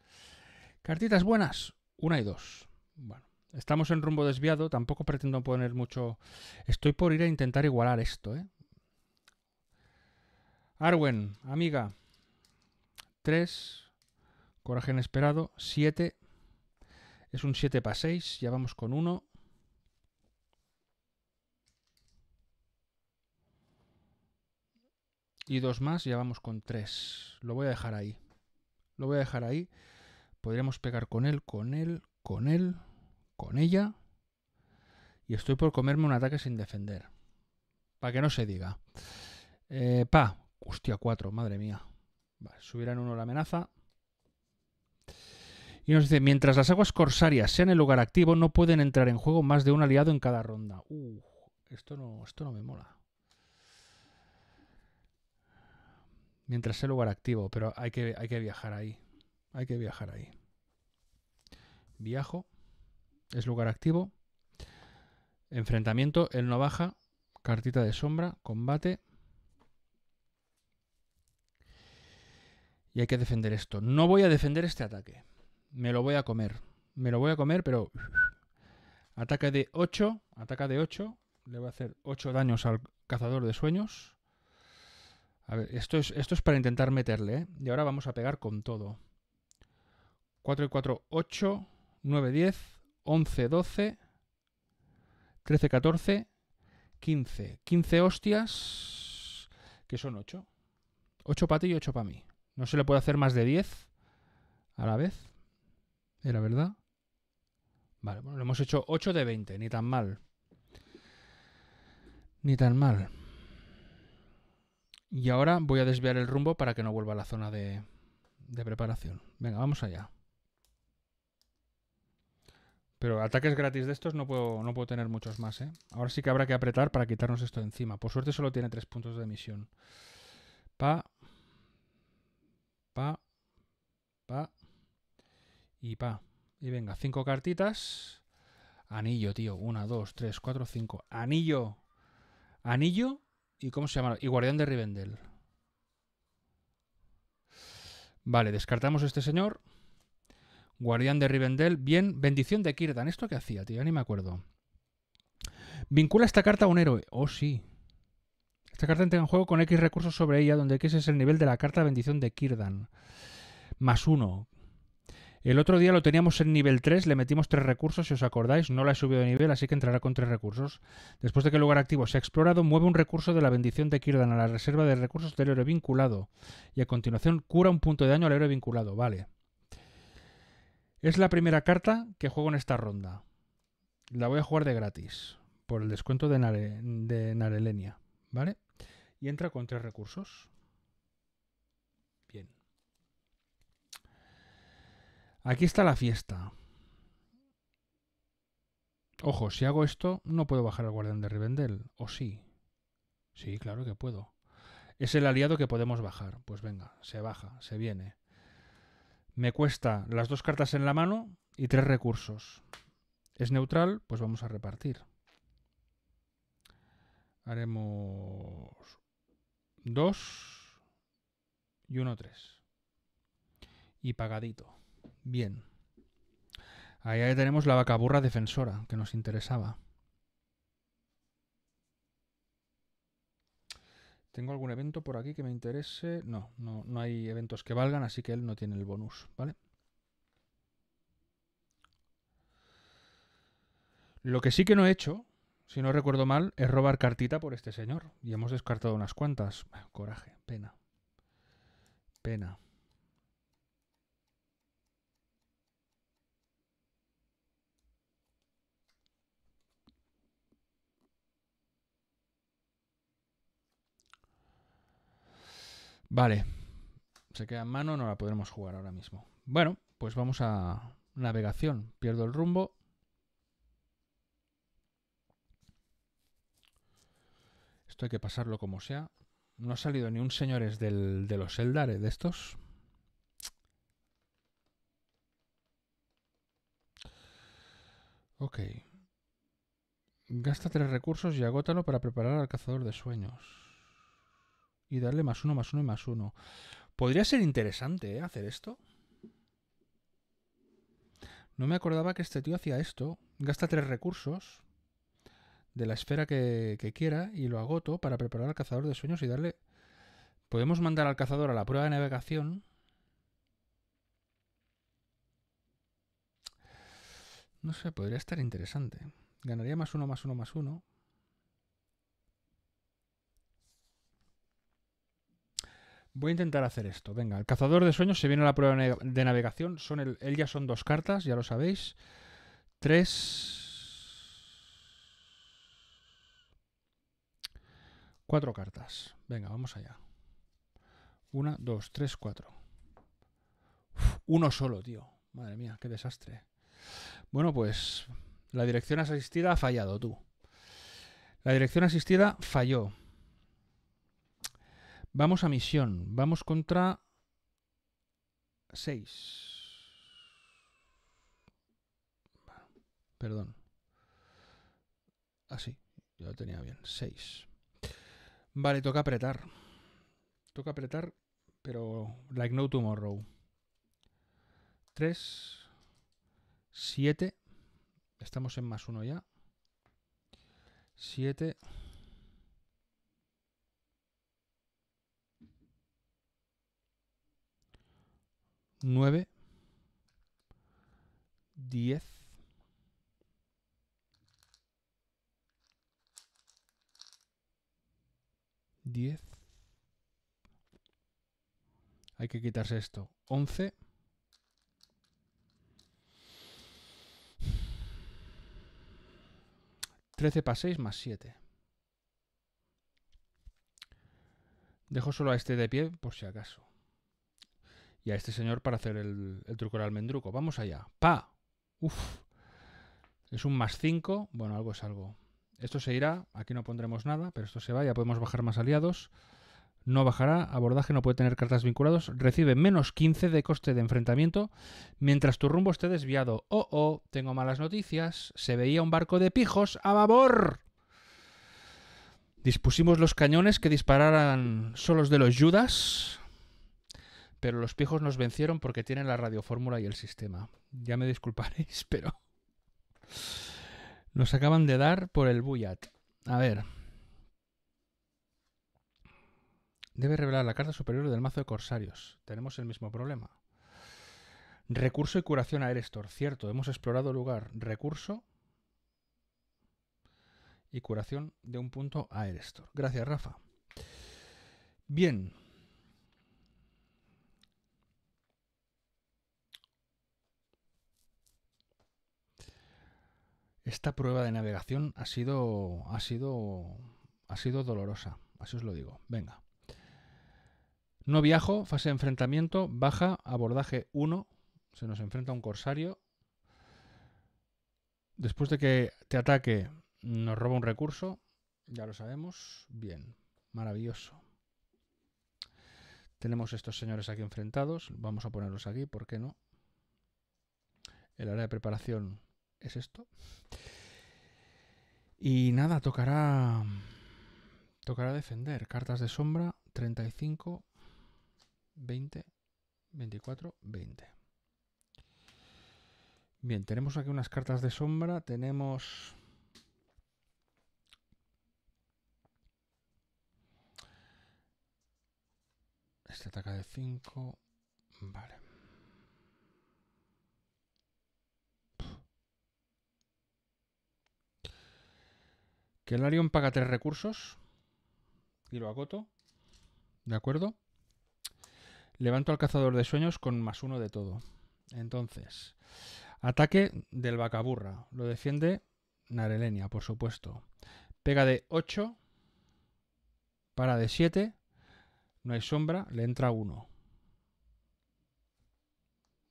Cartitas buenas. Una y dos. Bueno. Estamos en rumbo desviado, tampoco pretendo poner mucho... Estoy por ir a intentar igualar esto, ¿eh? Arwen, amiga. 3. Coraje inesperado. 7. Es un 7 para 6. Ya vamos con 1. Y dos más, ya vamos con tres. Lo voy a dejar ahí. Lo voy a dejar ahí. Podríamos pegar con él, con él, con él con ella y estoy por comerme un ataque sin defender. Para que no se diga. Eh, pa, hostia, 4, madre mía. subirán uno la amenaza. Y nos dice, mientras las aguas corsarias sean el lugar activo, no pueden entrar en juego más de un aliado en cada ronda. Uh, esto no, esto no me mola. Mientras sea el lugar activo, pero hay que, hay que viajar ahí. Hay que viajar ahí. Viajo es lugar activo. Enfrentamiento, él no baja. Cartita de sombra, combate. Y hay que defender esto. No voy a defender este ataque. Me lo voy a comer. Me lo voy a comer, pero... Ataque de 8. Ataca de 8. Le va a hacer 8 daños al cazador de sueños. A ver, esto es, esto es para intentar meterle. ¿eh? Y ahora vamos a pegar con todo. 4 y 4, 8. 9, 10. 11, 12, 13, 14, 15. 15 hostias, que son 8. 8 para ti y 8 para mí. No se le puede hacer más de 10 a la vez. ¿Era verdad? Vale, bueno, lo hemos hecho 8 de 20, ni tan mal. Ni tan mal. Y ahora voy a desviar el rumbo para que no vuelva a la zona de, de preparación. Venga, vamos allá. Pero ataques gratis de estos no puedo, no puedo tener muchos más, ¿eh? Ahora sí que habrá que apretar para quitarnos esto de encima. Por suerte solo tiene tres puntos de misión Pa. Pa. Pa. Y pa. Y venga, cinco cartitas. Anillo, tío. Una, dos, tres, cuatro, cinco. Anillo. Anillo. ¿Y cómo se llama? Y guardián de Rivendell. Vale, descartamos este señor. Guardián de Rivendell. Bien, Bendición de Kirdan. ¿Esto qué hacía, tío? Ni me acuerdo. Vincula esta carta a un héroe. Oh, sí. Esta carta entra en juego con X recursos sobre ella, donde X es el nivel de la carta Bendición de Kirdan. Más uno. El otro día lo teníamos en nivel 3, le metimos 3 recursos, si os acordáis, no la he subido de nivel, así que entrará con 3 recursos. Después de que el lugar activo se ha explorado, mueve un recurso de la bendición de Kirdan a la reserva de recursos del héroe vinculado. Y a continuación cura un punto de daño al héroe vinculado, vale. Es la primera carta que juego en esta ronda. La voy a jugar de gratis, por el descuento de, Narelenia, ¿vale? Y entra con tres recursos. Bien. Aquí está la fiesta. Ojo, si hago esto, no puedo bajar al guardián de Rivendel. ¿o sí? Sí, claro que puedo. Es el aliado que podemos bajar. Pues venga, se baja, se viene me cuesta las dos cartas en la mano y tres recursos. Es neutral, pues vamos a repartir. Haremos dos y uno tres. Y pagadito. Bien. Ahí, tenemos la vaca burra defensora que nos interesaba. ¿Tengo algún evento por aquí que me interese? No, no, no hay eventos que valgan, así que él no tiene el bonus, ¿vale? Lo que sí que no he hecho, si no recuerdo mal, es robar cartita por este señor. Y hemos descartado unas cuantas. Ah, coraje, pena. Pena. Vale. Se queda en mano, no la podremos jugar ahora mismo. Bueno, pues vamos a navegación. Pierdo el rumbo. Esto hay que pasarlo como sea. No ha salido ni un señores del, de los Eldar, eh, de estos. Ok. Gasta tres recursos y agótalo para preparar al cazador de sueños y darle más uno, más uno y más uno. Podría ser interesante ¿eh? hacer esto. No me acordaba que este tío hacía esto. Gasta tres recursos de la esfera que, que, quiera y lo agoto para preparar al cazador de sueños y darle... Podemos mandar al cazador a la prueba de navegación. No sé, podría estar interesante. Ganaría más uno, más uno, más uno. Voy a intentar hacer esto. Venga, el cazador de sueños se viene a la prueba de navegación. Son él ya son dos cartas, ya lo sabéis. Tres. Cuatro cartas. Venga, vamos allá. Una, dos, tres, cuatro. uno solo, tío. Madre mía, qué desastre. Bueno, pues la dirección asistida ha fallado, tú. La dirección asistida falló. Vamos a misión. Vamos contra 6. Perdón. Así. Ah, sí. Yo lo tenía bien. 6. Vale, toca apretar. Toca apretar, pero like no tomorrow. 3. 7. Estamos en más 1 ya. 7. 9, 10, 10, hay que quitarse esto, 11, 13 para 6 más 7. Dejo solo a este de pie por si acaso y a este señor para hacer el, truco del almendruco. Vamos allá. ¡Pa! ¡Uf! Es un más 5. Bueno, algo es algo. Esto se irá. Aquí no pondremos nada, pero esto se va. Ya podemos bajar más aliados. No bajará. Abordaje no puede tener cartas vinculados. Recibe menos 15 de coste de enfrentamiento mientras tu rumbo esté desviado. Oh, oh, tengo malas noticias. Se veía un barco de pijos a babor. Dispusimos los cañones que dispararan solos de los Judas pero los pijos nos vencieron porque tienen la radiofórmula y el sistema. Ya me disculparéis, pero. Nos acaban de dar por el Buyat. A ver. Debe revelar la carta superior del mazo de corsarios. Tenemos el mismo problema. Recurso y curación a Erestor. Cierto, hemos explorado lugar. Recurso y curación de un punto a Erestor. Gracias, Rafa. Bien. Esta prueba de navegación ha sido, ha sido, ha sido dolorosa, así os lo digo. Venga. No viajo, fase de enfrentamiento, baja, abordaje 1, se nos enfrenta un corsario. Después de que te ataque, nos roba un recurso, ya lo sabemos. Bien, maravilloso. Tenemos estos señores aquí enfrentados, vamos a ponerlos aquí, ¿por qué no? El área de preparación es esto. Y nada, tocará. Tocará defender. Cartas de sombra, 35, 20, 24, 20. Bien, tenemos aquí unas cartas de sombra. Tenemos. Este ataca de 5. Vale. Que el Arion paga tres recursos. Y lo agoto. ¿De acuerdo? Levanto al cazador de sueños con más uno de todo. Entonces, ataque del vacaburra. Lo defiende Narelenia, por supuesto. Pega de 8. Para de 7. No hay sombra. Le entra 1.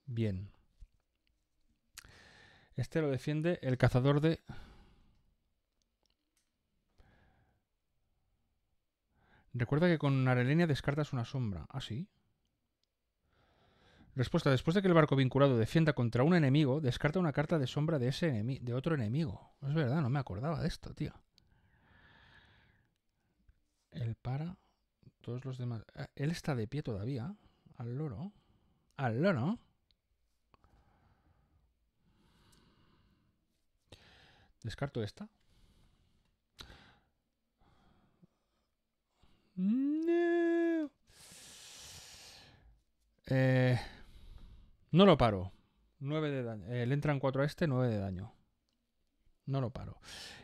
Bien. Este lo defiende el cazador de Recuerda que con Arelenia descartas una sombra. ¿Ah, sí? Respuesta. Después de que el barco vinculado defienda contra un enemigo, descarta una carta de sombra de, ese de otro enemigo. Es verdad, no me acordaba de esto, tío. Él para. Todos los demás. Ah, él está de pie todavía. Al loro. Al loro. Descarto esta. Eh, no lo paro. 9 de daño. Eh, le entran 4 a este, 9 de daño. No lo paro.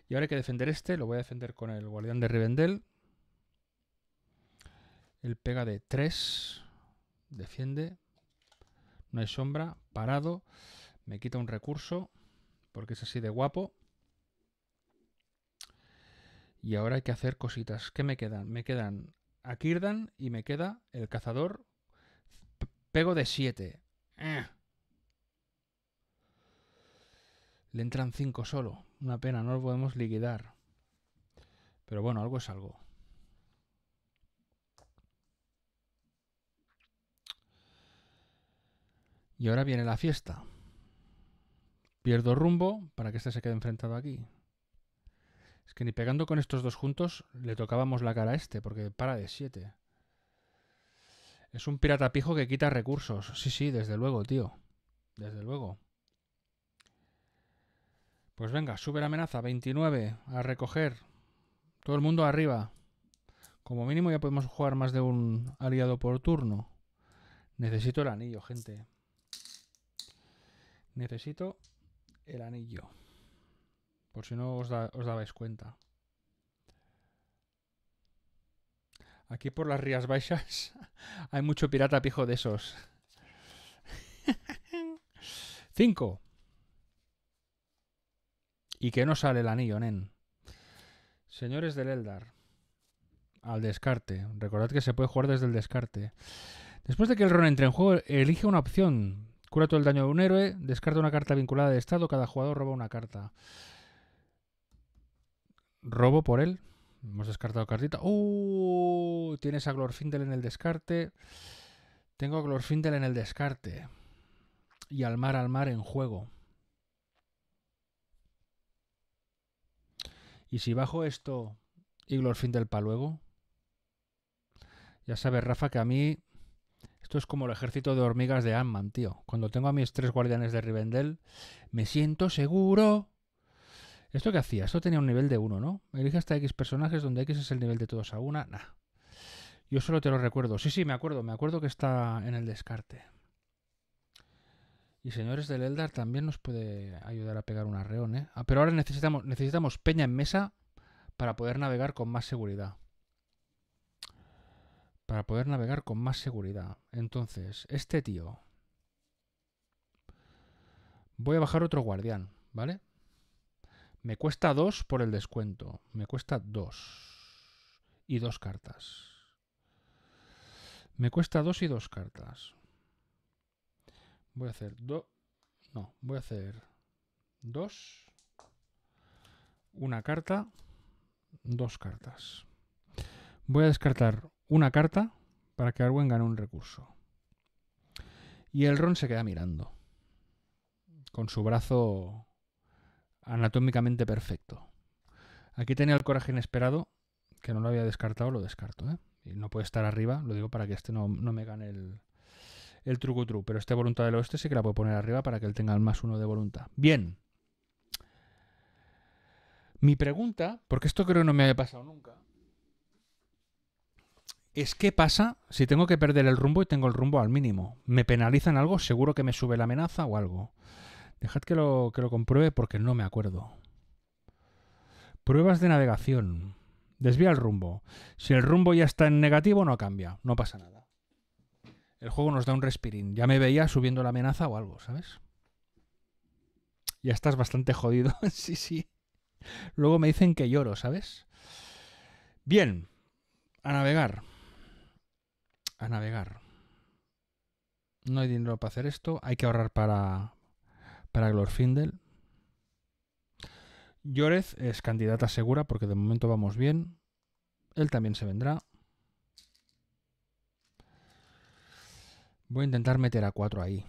Y ahora hay que defender este. Lo voy a defender con el guardián de Rivendell. El pega de 3. Defiende. No hay sombra. Parado. Me quita un recurso. Porque es así de guapo. Y ahora hay que hacer cositas. ¿Qué me quedan? Me quedan a Kirdan y me queda el cazador Pego de 7. Eh. Le entran 5 solo. Una pena, no lo podemos liquidar. Pero bueno, algo es algo. Y ahora viene la fiesta. Pierdo rumbo para que este se quede enfrentado aquí. Es que ni pegando con estos dos juntos le tocábamos la cara a este, porque para de 7. Es un pirata pijo que quita recursos. Sí, sí, desde luego, tío. Desde luego. Pues venga, sube la amenaza, 29, a recoger. Todo el mundo arriba. Como mínimo ya podemos jugar más de un aliado por turno. Necesito el anillo, gente. Necesito el anillo. Por si no os, os dabais cuenta. Aquí por las Rías Baixas hay mucho pirata pijo de esos. 5. y que no sale el anillo, nen. Señores del Eldar. Al descarte. Recordad que se puede jugar desde el descarte. Después de que el Ron entre en juego, elige una opción. Cura todo el daño de un héroe, descarta una carta vinculada de estado, cada jugador roba una carta. ¿Robo por él? Hemos descartado cartita. ¡Uh! Tienes a Glorfindel en el descarte. Tengo a Glorfindel en el descarte. Y al mar, al mar en juego. Y si bajo esto y Glorfindel para luego. Ya sabes, Rafa, que a mí esto es como el ejército de hormigas de Ant-Man, tío. Cuando tengo a mis tres guardianes de Rivendell, me siento seguro. ¿Esto qué hacía? Esto tenía un nivel de 1, ¿no? Elige hasta X personajes donde X es el nivel de todos a una. Nah. Yo solo te lo recuerdo. Sí, sí, me acuerdo. Me acuerdo que está en el descarte. Y señores del Eldar también nos puede ayudar a pegar un arreón, ¿eh? Ah, pero ahora necesitamos, necesitamos peña en mesa para poder navegar con más seguridad. Para poder navegar con más seguridad. Entonces, este tío. Voy a bajar otro guardián, ¿vale? Me cuesta dos por el descuento. Me cuesta dos. Y dos cartas. Me cuesta dos y dos cartas. Voy a hacer dos. No, voy a hacer dos. Una carta. Dos cartas. Voy a descartar una carta para que Arwen gane un recurso. Y el Ron se queda mirando. Con su brazo anatómicamente perfecto. Aquí tenía el coraje inesperado, que no lo había descartado, lo descarto. ¿eh? Y no puede estar arriba, lo digo para que este no, me gane el, el truco true. Pero esta voluntad del oeste sí que la puedo poner arriba para que él tenga el más uno de voluntad. Bien. Mi pregunta, porque esto creo que no me había pasado nunca, es qué pasa si tengo que perder el rumbo y tengo el rumbo al mínimo. ¿Me penalizan algo? ¿Seguro que me sube la amenaza o algo? Dejad que lo, que lo compruebe porque no me acuerdo. Pruebas de navegación. Desvía el rumbo. Si el rumbo ya está en negativo, no cambia. No pasa nada. El juego nos da un respirín. Ya me veía subiendo la amenaza o algo, ¿sabes? Ya estás bastante jodido. sí, sí. Luego me dicen que lloro, ¿sabes? Bien. A navegar. A navegar. No hay dinero para hacer esto. Hay que ahorrar para, para Glorfindel. Llorez es candidata segura porque de momento vamos bien. Él también se vendrá. Voy a intentar meter a 4 ahí.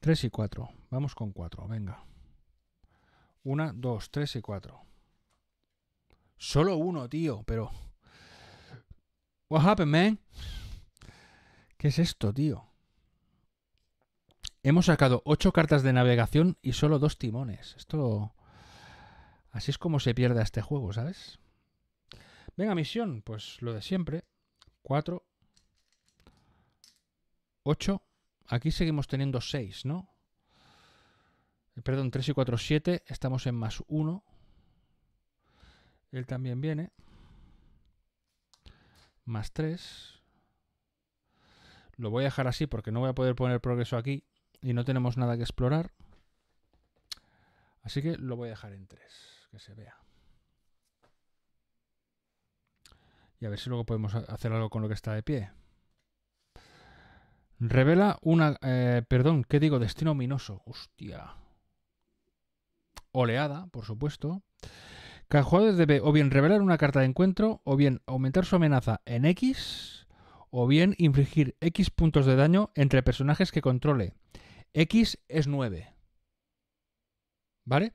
3 y 4. Vamos con 4, venga. 1, 2, 3 y 4. Solo uno, tío, pero... What happened, man? ¿Qué es esto, tío? Hemos sacado 8 cartas de navegación y solo 2 timones. Esto... Así es como se pierde este juego, ¿sabes? Venga, misión. Pues lo de siempre. 4. 8. Aquí seguimos teniendo 6, ¿no? Eh, perdón, 3 y 4, 7. Estamos en más 1. Él también viene. Más 3. Lo voy a dejar así porque no voy a poder poner progreso aquí y no tenemos nada que explorar. Así que lo voy a dejar en 3, que se vea. Y a ver si luego podemos hacer algo con lo que está de pie. Revela una... Eh, perdón, ¿qué digo? Destino ominoso. Hostia. Oleada, por supuesto. Cada jugador debe o bien revelar una carta de encuentro, o bien aumentar su amenaza en X, o bien infligir X puntos de daño entre personajes que controle, X es 9. ¿Vale?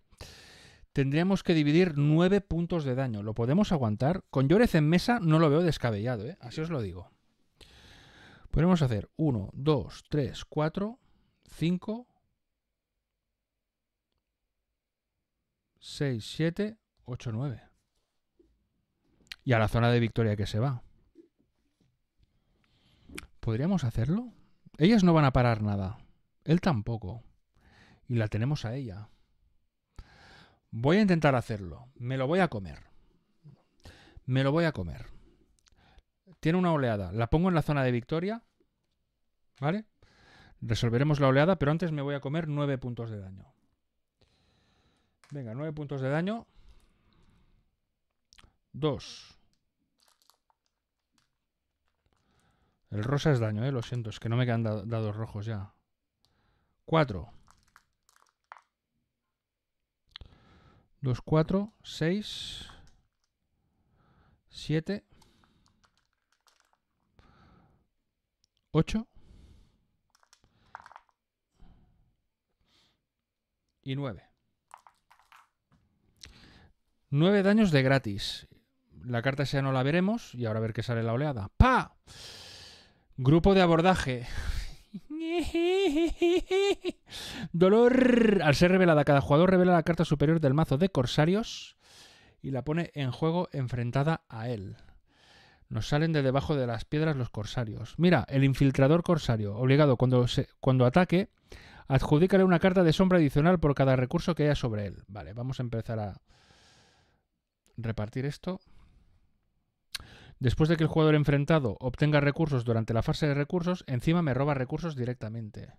Tendríamos que dividir 9 puntos de daño. ¿Lo podemos aguantar? Con Llorez en mesa no lo veo descabellado, ¿eh? Así os lo digo. Podemos hacer 1, 2, 3, 4, 5, 6, 7, 8, 9. Y a la zona de victoria que se va. ¿Podríamos hacerlo? Ellas no van a parar nada. Él tampoco. Y la tenemos a ella. Voy a intentar hacerlo. Me lo voy a comer. Me lo voy a comer. Tiene una oleada. La pongo en la zona de victoria. ¿Vale? Resolveremos la oleada, pero antes me voy a comer nueve puntos de daño. Venga, nueve puntos de daño. Dos El rosa es daño, ¿eh? Lo siento, es que no me quedan dados rojos ya. 4. 2, 4, 6, 7, 8 y 9. 9 daños de gratis. La carta esa no la veremos y ahora a ver qué sale la oleada. ¡Pa! Grupo de abordaje. Dolor. Al ser revelada, cada jugador revela la carta superior del mazo de corsarios y la pone en juego enfrentada a él. Nos salen de debajo de las piedras los corsarios. Mira, el infiltrador corsario, obligado cuando, cuando ataque, adjudícale una carta de sombra adicional por cada recurso que haya sobre él. Vale, vamos a empezar a repartir esto. Después de que el jugador enfrentado obtenga recursos durante la fase de recursos, encima me roba recursos directamente.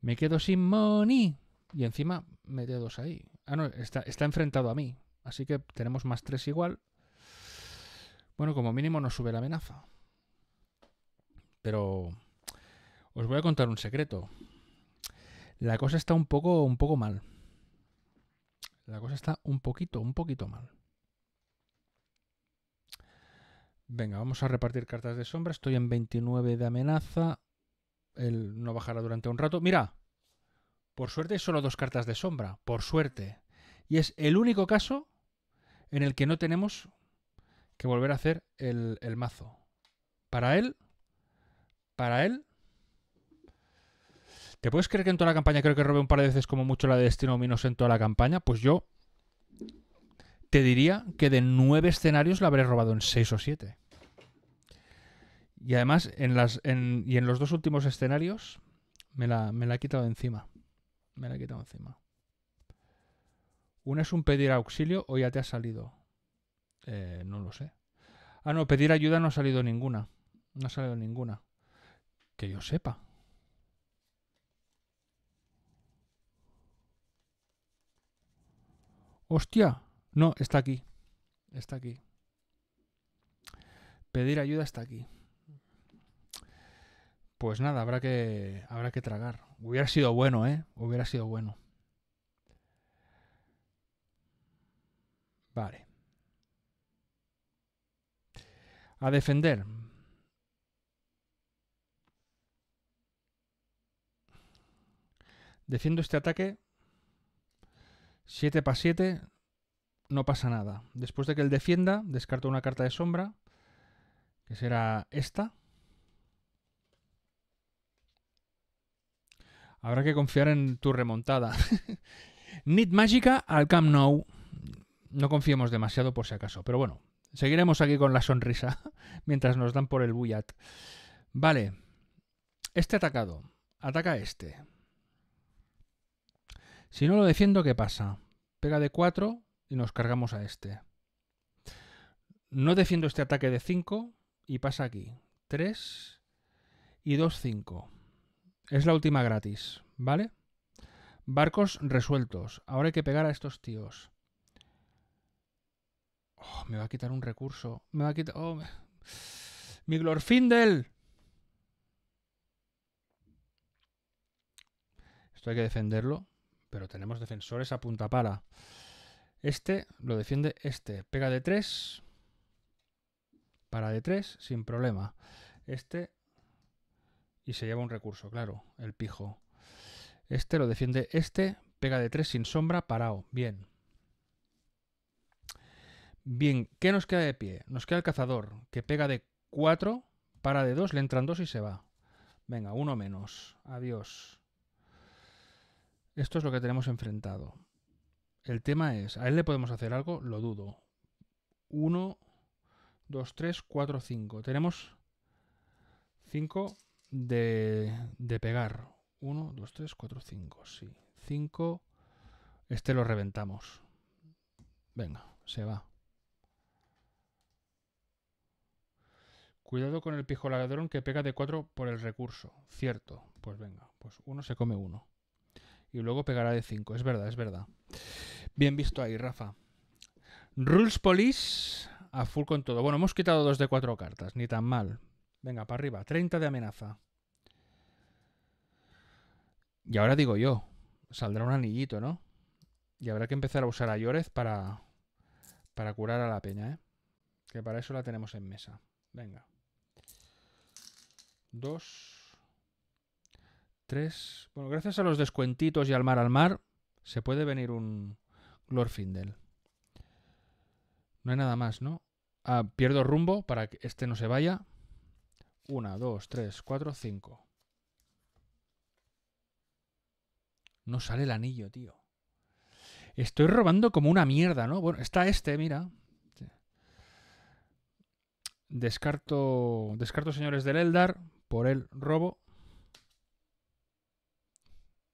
Me quedo sin money. Y encima me dos ahí. Ah, no, está, enfrentado a mí. Así que tenemos más tres igual. Bueno, como mínimo nos sube la amenaza. Pero os voy a contar un secreto. La cosa está un poco, un poco mal. La cosa está un poquito, un poquito mal. Venga, vamos a repartir cartas de sombra. Estoy en 29 de amenaza. Él no bajará durante un rato. Mira, por suerte hay solo dos cartas de sombra. Por suerte. Y es el único caso en el que no tenemos que volver a hacer el, mazo. Para él, para él. ¿Te puedes creer que en toda la campaña creo que robé un par de veces como mucho la de Destino Minos en toda la campaña? Pues yo te diría que de nueve escenarios la habré robado en seis o siete. Y además, en las, y en los dos últimos escenarios, me la, me he quitado encima. Me la he quitado encima. Una es un pedir auxilio o ya te ha salido. Eh, no lo sé. Ah, no, pedir ayuda no ha salido ninguna. No ha salido ninguna. Que yo sepa. Hostia, no, está aquí. Está aquí. Pedir ayuda está aquí. Pues nada, habrá que, habrá que tragar. Hubiera sido bueno, ¿eh? Hubiera sido bueno. Vale. A defender. Defiendo este ataque. 7 para 7 no pasa nada. Después de que él defienda, descarto una carta de sombra, que será esta. Habrá que confiar en tu remontada. Need Magica al Camp Nou. No confiemos demasiado por si acaso, pero bueno, seguiremos aquí con la sonrisa mientras nos dan por el Buyat. Vale, este atacado, ataca este. Si no lo defiendo, ¿qué pasa? Pega de 4, y nos cargamos a este. No defiendo este ataque de 5 y pasa aquí. 3 y 2, 5. Es la última gratis, ¿vale? Barcos resueltos. Ahora hay que pegar a estos tíos. Oh, me va a quitar un recurso. Me va a quitar... Oh, ¡Mi Glorfindel! Esto hay que defenderlo, pero tenemos defensores a punta pala. Este lo defiende este. Pega de 3. Para de 3 sin problema. Este. Y se lleva un recurso, claro. El pijo. Este lo defiende este. Pega de 3 sin sombra. Parao. Bien. Bien. ¿Qué nos queda de pie? Nos queda el cazador. Que pega de 4. Para de 2. Le entran 2 y se va. Venga, uno menos. Adiós. Esto es lo que tenemos enfrentado. El tema es, ¿a él le podemos hacer algo? Lo dudo. 1, 2, 3, 4, 5. Tenemos 5 de, de pegar. 1, 2, 3, 4, 5. Sí. 5. Este lo reventamos. Venga, se va. Cuidado con el pijo que pega de 4 por el recurso. Cierto. Pues venga, pues uno se come uno. Y luego pegará de 5. Es verdad, es verdad. Bien visto ahí, Rafa. Rules Police a full con todo. Bueno, hemos quitado dos de cuatro cartas. Ni tan mal. Venga, para arriba. 30 de amenaza. Y ahora digo yo. Saldrá un anillito, ¿no? Y habrá que empezar a usar a Llorez para, para curar a la peña, ¿eh? Que para eso la tenemos en mesa. Venga. Dos. Bueno, gracias a los descuentitos y al mar al mar, se puede venir un Glorfindel. No hay nada más, ¿no? Ah, pierdo rumbo para que este no se vaya. 1, 2, 3, 4, 5. No sale el anillo, tío. Estoy robando como una mierda, ¿no? Bueno, está este, mira. Descarto, descarto señores del Eldar por el robo.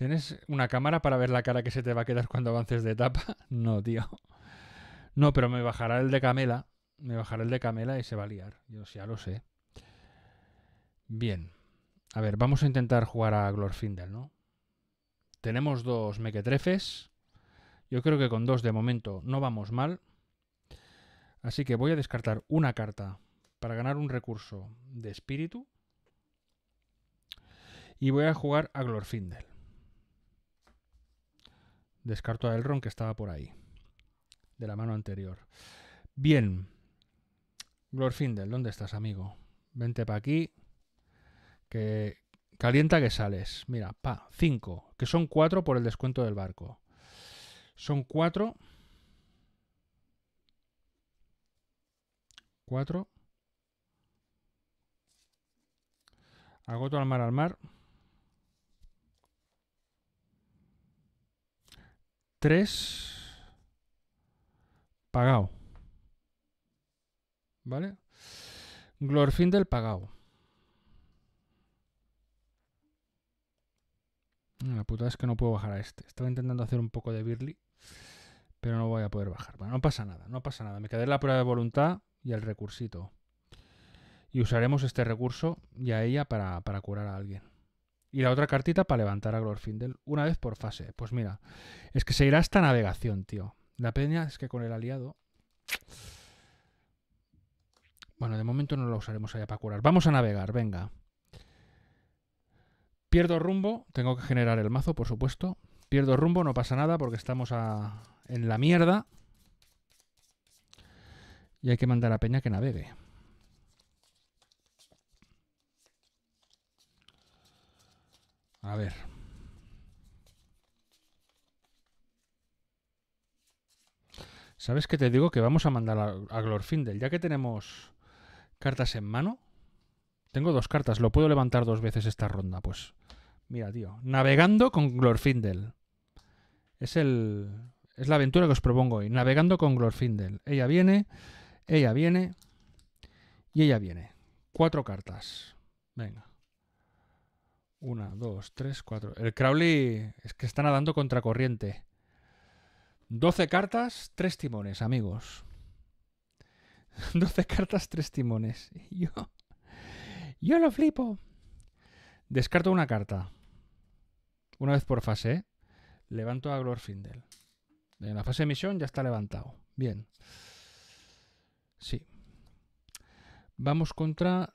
¿Tienes una cámara para ver la cara que se te va a quedar cuando avances de etapa? No, tío. No, pero me bajará el de Camela. Me bajará el de Camela y se va a liar. Yo ya lo sé. Bien. A ver, vamos a intentar jugar a Glorfindel, ¿no? Tenemos dos mequetrefes. Yo creo que con dos de momento no vamos mal. Así que voy a descartar una carta para ganar un recurso de espíritu. Y voy a jugar a Glorfindel. Descarto a Elrond que estaba por ahí, de la mano anterior. Bien. Glorfindel, ¿dónde estás, amigo? Vente para aquí. Que calienta que sales. Mira, pa, cinco, que son cuatro por el descuento del barco. Son cuatro. Cuatro. Agoto al mar al mar. 3 pagado. ¿Vale? Glorfindel del pagado. La puta es que no puedo bajar a este. Estaba intentando hacer un poco de Birly, pero no voy a poder bajar. Bueno, no pasa nada, no pasa nada. Me quedé la prueba de voluntad y el recursito. Y usaremos este recurso y a ella para curar a alguien. Y la otra cartita para levantar a Glorfindel una vez por fase. Pues mira, es que se irá hasta navegación, tío. La peña es que con el aliado... Bueno, de momento no lo usaremos allá para curar. Vamos a navegar, venga. Pierdo rumbo, tengo que generar el mazo, por supuesto. Pierdo rumbo, no pasa nada porque estamos en la mierda. Y hay que mandar a Peña que navegue. A ver. ¿Sabes qué te digo? Que vamos a mandar a, Glorfindel. Ya que tenemos cartas en mano. Tengo dos cartas. Lo puedo levantar dos veces esta ronda. Pues mira, tío. Navegando con Glorfindel. Es el... Es la aventura que os propongo hoy. Navegando con Glorfindel. Ella viene, ella viene y ella viene. Cuatro cartas. Venga. Una, dos, tres, cuatro. El Crowley es que está nadando contracorriente. 12 cartas, tres timones, amigos. 12 cartas, tres timones. Yo. Yo lo flipo. Descarto una carta. Una vez por fase. ¿eh? Levanto a Glorfindel. En la fase de misión ya está levantado. Bien. Sí. Vamos contra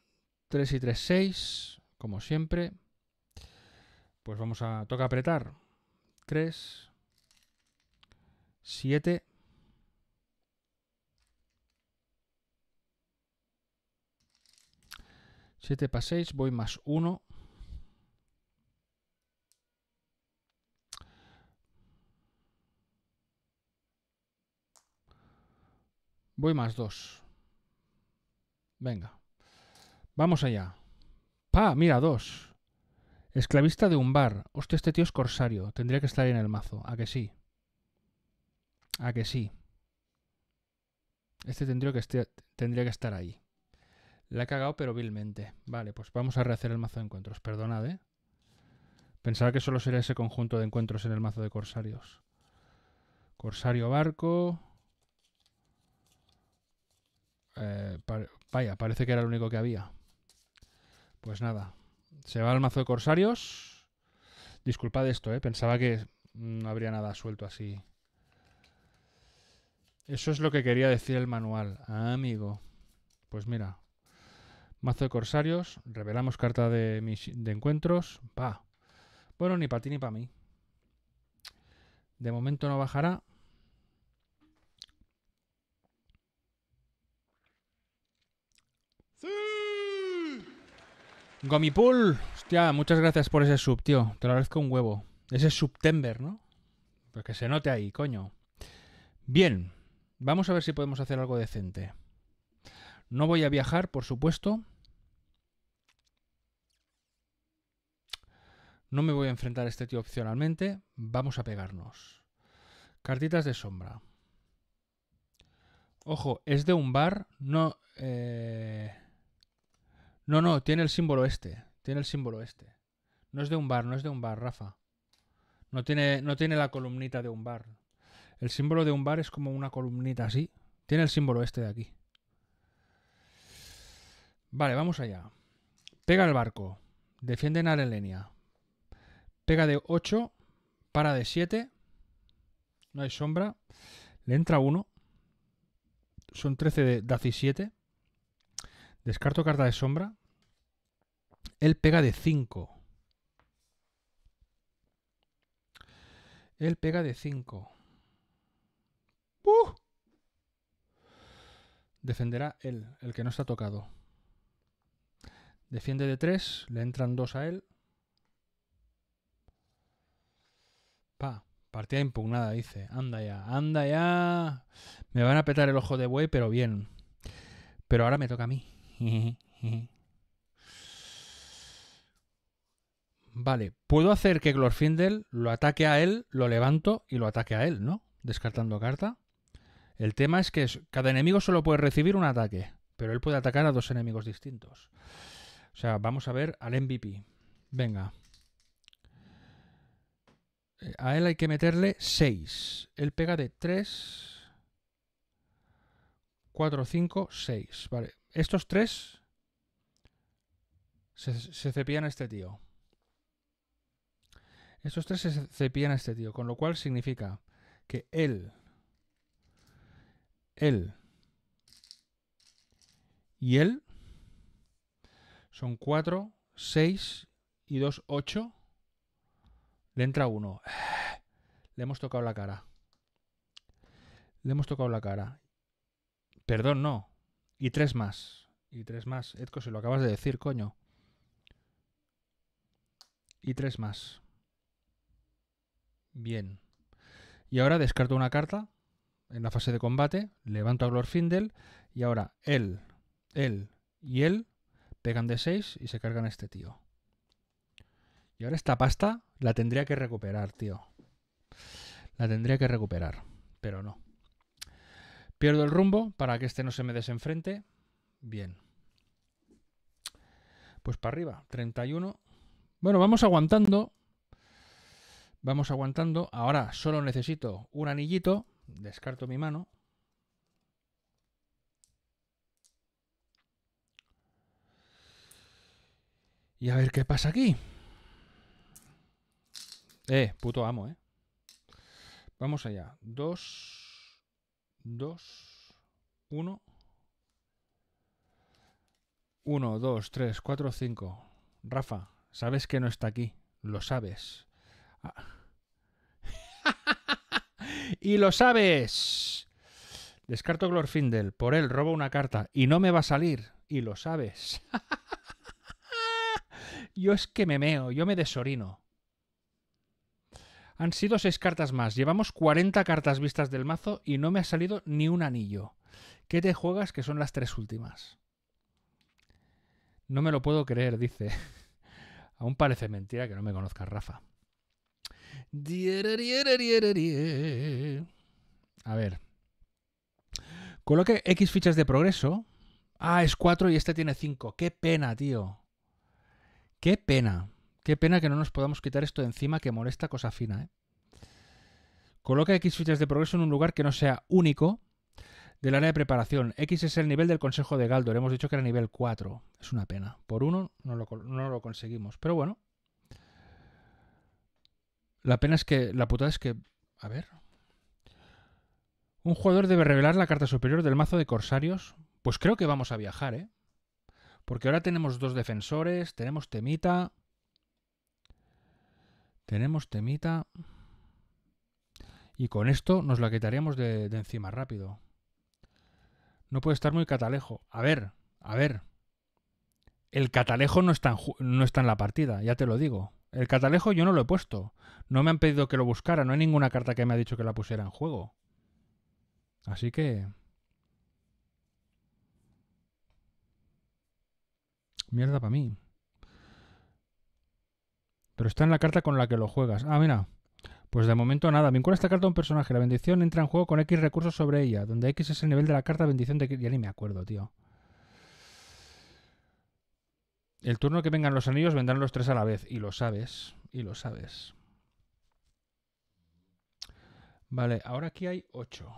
3 y 3, 6. Como siempre. Pues vamos a... Toca apretar. 3, 7, 7 para 6, voy más 1. Voy más 2. Venga. Vamos allá. Pa, mira, 2. Esclavista de un bar. Hostia, este tío es corsario. Tendría que estar ahí en el mazo. ¿A que sí? ¿A que sí? Este tendría que, que estar ahí. La ha cagado, pero vilmente. Vale, pues vamos a rehacer el mazo de encuentros. Perdonad, ¿eh? Pensaba que solo sería ese conjunto de encuentros en el mazo de corsarios. Corsario barco. Eh, vaya, parece que era el único que había. Pues nada, se va al mazo de corsarios. Disculpad esto, eh, Pensaba que mm, no habría nada suelto así. Eso es lo que quería decir el manual. amigo. Pues mira. Mazo de corsarios. Revelamos carta de, de encuentros. Pa. Bueno, ni para ti ni para mí. De momento no bajará. Gomipool, hostia, muchas gracias por ese sub, tío. Te lo agradezco un huevo. Ese subtember, ¿no? Pues que se note ahí, coño. Bien, vamos a ver si podemos hacer algo decente. No voy a viajar, por supuesto. No me voy a enfrentar a este tío opcionalmente. Vamos a pegarnos. Cartitas de sombra. Ojo, es de un bar. No... Eh, no, no, tiene el símbolo este. Tiene el símbolo este. No es de un bar, no es de un bar, Rafa. No tiene, no tiene la columnita de un bar. El símbolo de un bar es como una columnita así. Tiene el símbolo este de aquí. Vale, vamos allá. Pega el barco. Defienden a Arelenia. Pega de 8. Para de 7. No hay sombra. Le entra uno. Son 13 de 17. Descarto carta de sombra. Él pega de 5. Él pega de 5. Defenderá él, el que no está tocado. Defiende de 3, le entran 2 a él. Pa, partida impugnada, dice. Anda ya, anda ya. Me van a petar el ojo de buey, pero bien. Pero ahora me toca a mí. Vale, puedo hacer que Glorfindel lo ataque a él, lo levanto y lo ataque a él, ¿no? Descartando carta. El tema es que cada enemigo solo puede recibir un ataque, pero él puede atacar a dos enemigos distintos. O sea, vamos a ver al MVP. Venga. Eh, a él hay que meterle 6. Él pega de 3, 4, 5, 6. Vale, estos tres se, cepían cepillan a este tío. Estos tres se cepillan a este tío, con lo cual significa que él, él y él son cuatro, seis y dos, ocho. Le entra uno. Le hemos tocado la cara. Le hemos tocado la cara. Perdón, no. Y tres más. Y tres más. Edco, se lo acabas de decir, coño. Y tres más. Bien. Y ahora descarto una carta en la fase de combate. Levanto a Glorfindel. Y ahora él, él y él pegan de seis y se cargan a este tío. Y ahora esta pasta la tendría que recuperar, tío. La tendría que recuperar, pero no. Pierdo el rumbo para que este no se me desenfrente. Bien. Pues para arriba, 31. Bueno, vamos aguantando. Vamos aguantando. Ahora solo necesito un anillito. Descarto mi mano. Y a ver qué pasa aquí. Eh, puto amo, eh. Vamos allá. Dos... Dos. Uno. Uno, dos, tres, cuatro, cinco. Rafa, sabes que no está aquí. Lo sabes. Ah. y lo sabes. Descarto Glorfindel. Por él robo una carta. Y no me va a salir. Y lo sabes. yo es que me meo. Yo me desorino. Han sido seis cartas más. Llevamos 40 cartas vistas del mazo y no me ha salido ni un anillo. ¿Qué te juegas que son las tres últimas? No me lo puedo creer, dice. Aún parece mentira que no me conozca Rafa. A ver. Coloque X fichas de progreso. Ah, es 4 y este tiene 5. Qué pena, tío. Qué pena. Qué pena que no nos podamos quitar esto de encima que molesta cosa fina. ¿eh? Coloca X fichas de progreso en un lugar que no sea único del área de preparación. X es el nivel del Consejo de Galdor. Hemos dicho que era nivel 4. Es una pena. Por uno no lo, no lo conseguimos. Pero bueno. La pena es que... La putada es que... A ver. Un jugador debe revelar la carta superior del mazo de corsarios. Pues creo que vamos a viajar, ¿eh? Porque ahora tenemos dos defensores, tenemos temita... Tenemos temita. Y con esto nos la quitaríamos de, encima rápido. No puede estar muy catalejo. A ver, a ver. El catalejo no está, no está en la partida, ya te lo digo. El catalejo yo no lo he puesto. No me han pedido que lo buscara. No hay ninguna carta que me ha dicho que la pusiera en juego. Así que... Mierda para mí. Pero está en la carta con la que lo juegas. Ah, mira. Pues de momento nada. Vincula esta carta a un personaje. La bendición entra en juego con X recursos sobre ella. Donde X es el nivel de la carta bendición de... Ya ni me acuerdo, tío. El turno que vengan los anillos vendrán los tres a la vez. Y lo sabes. Y lo sabes. Vale, ahora aquí hay 8.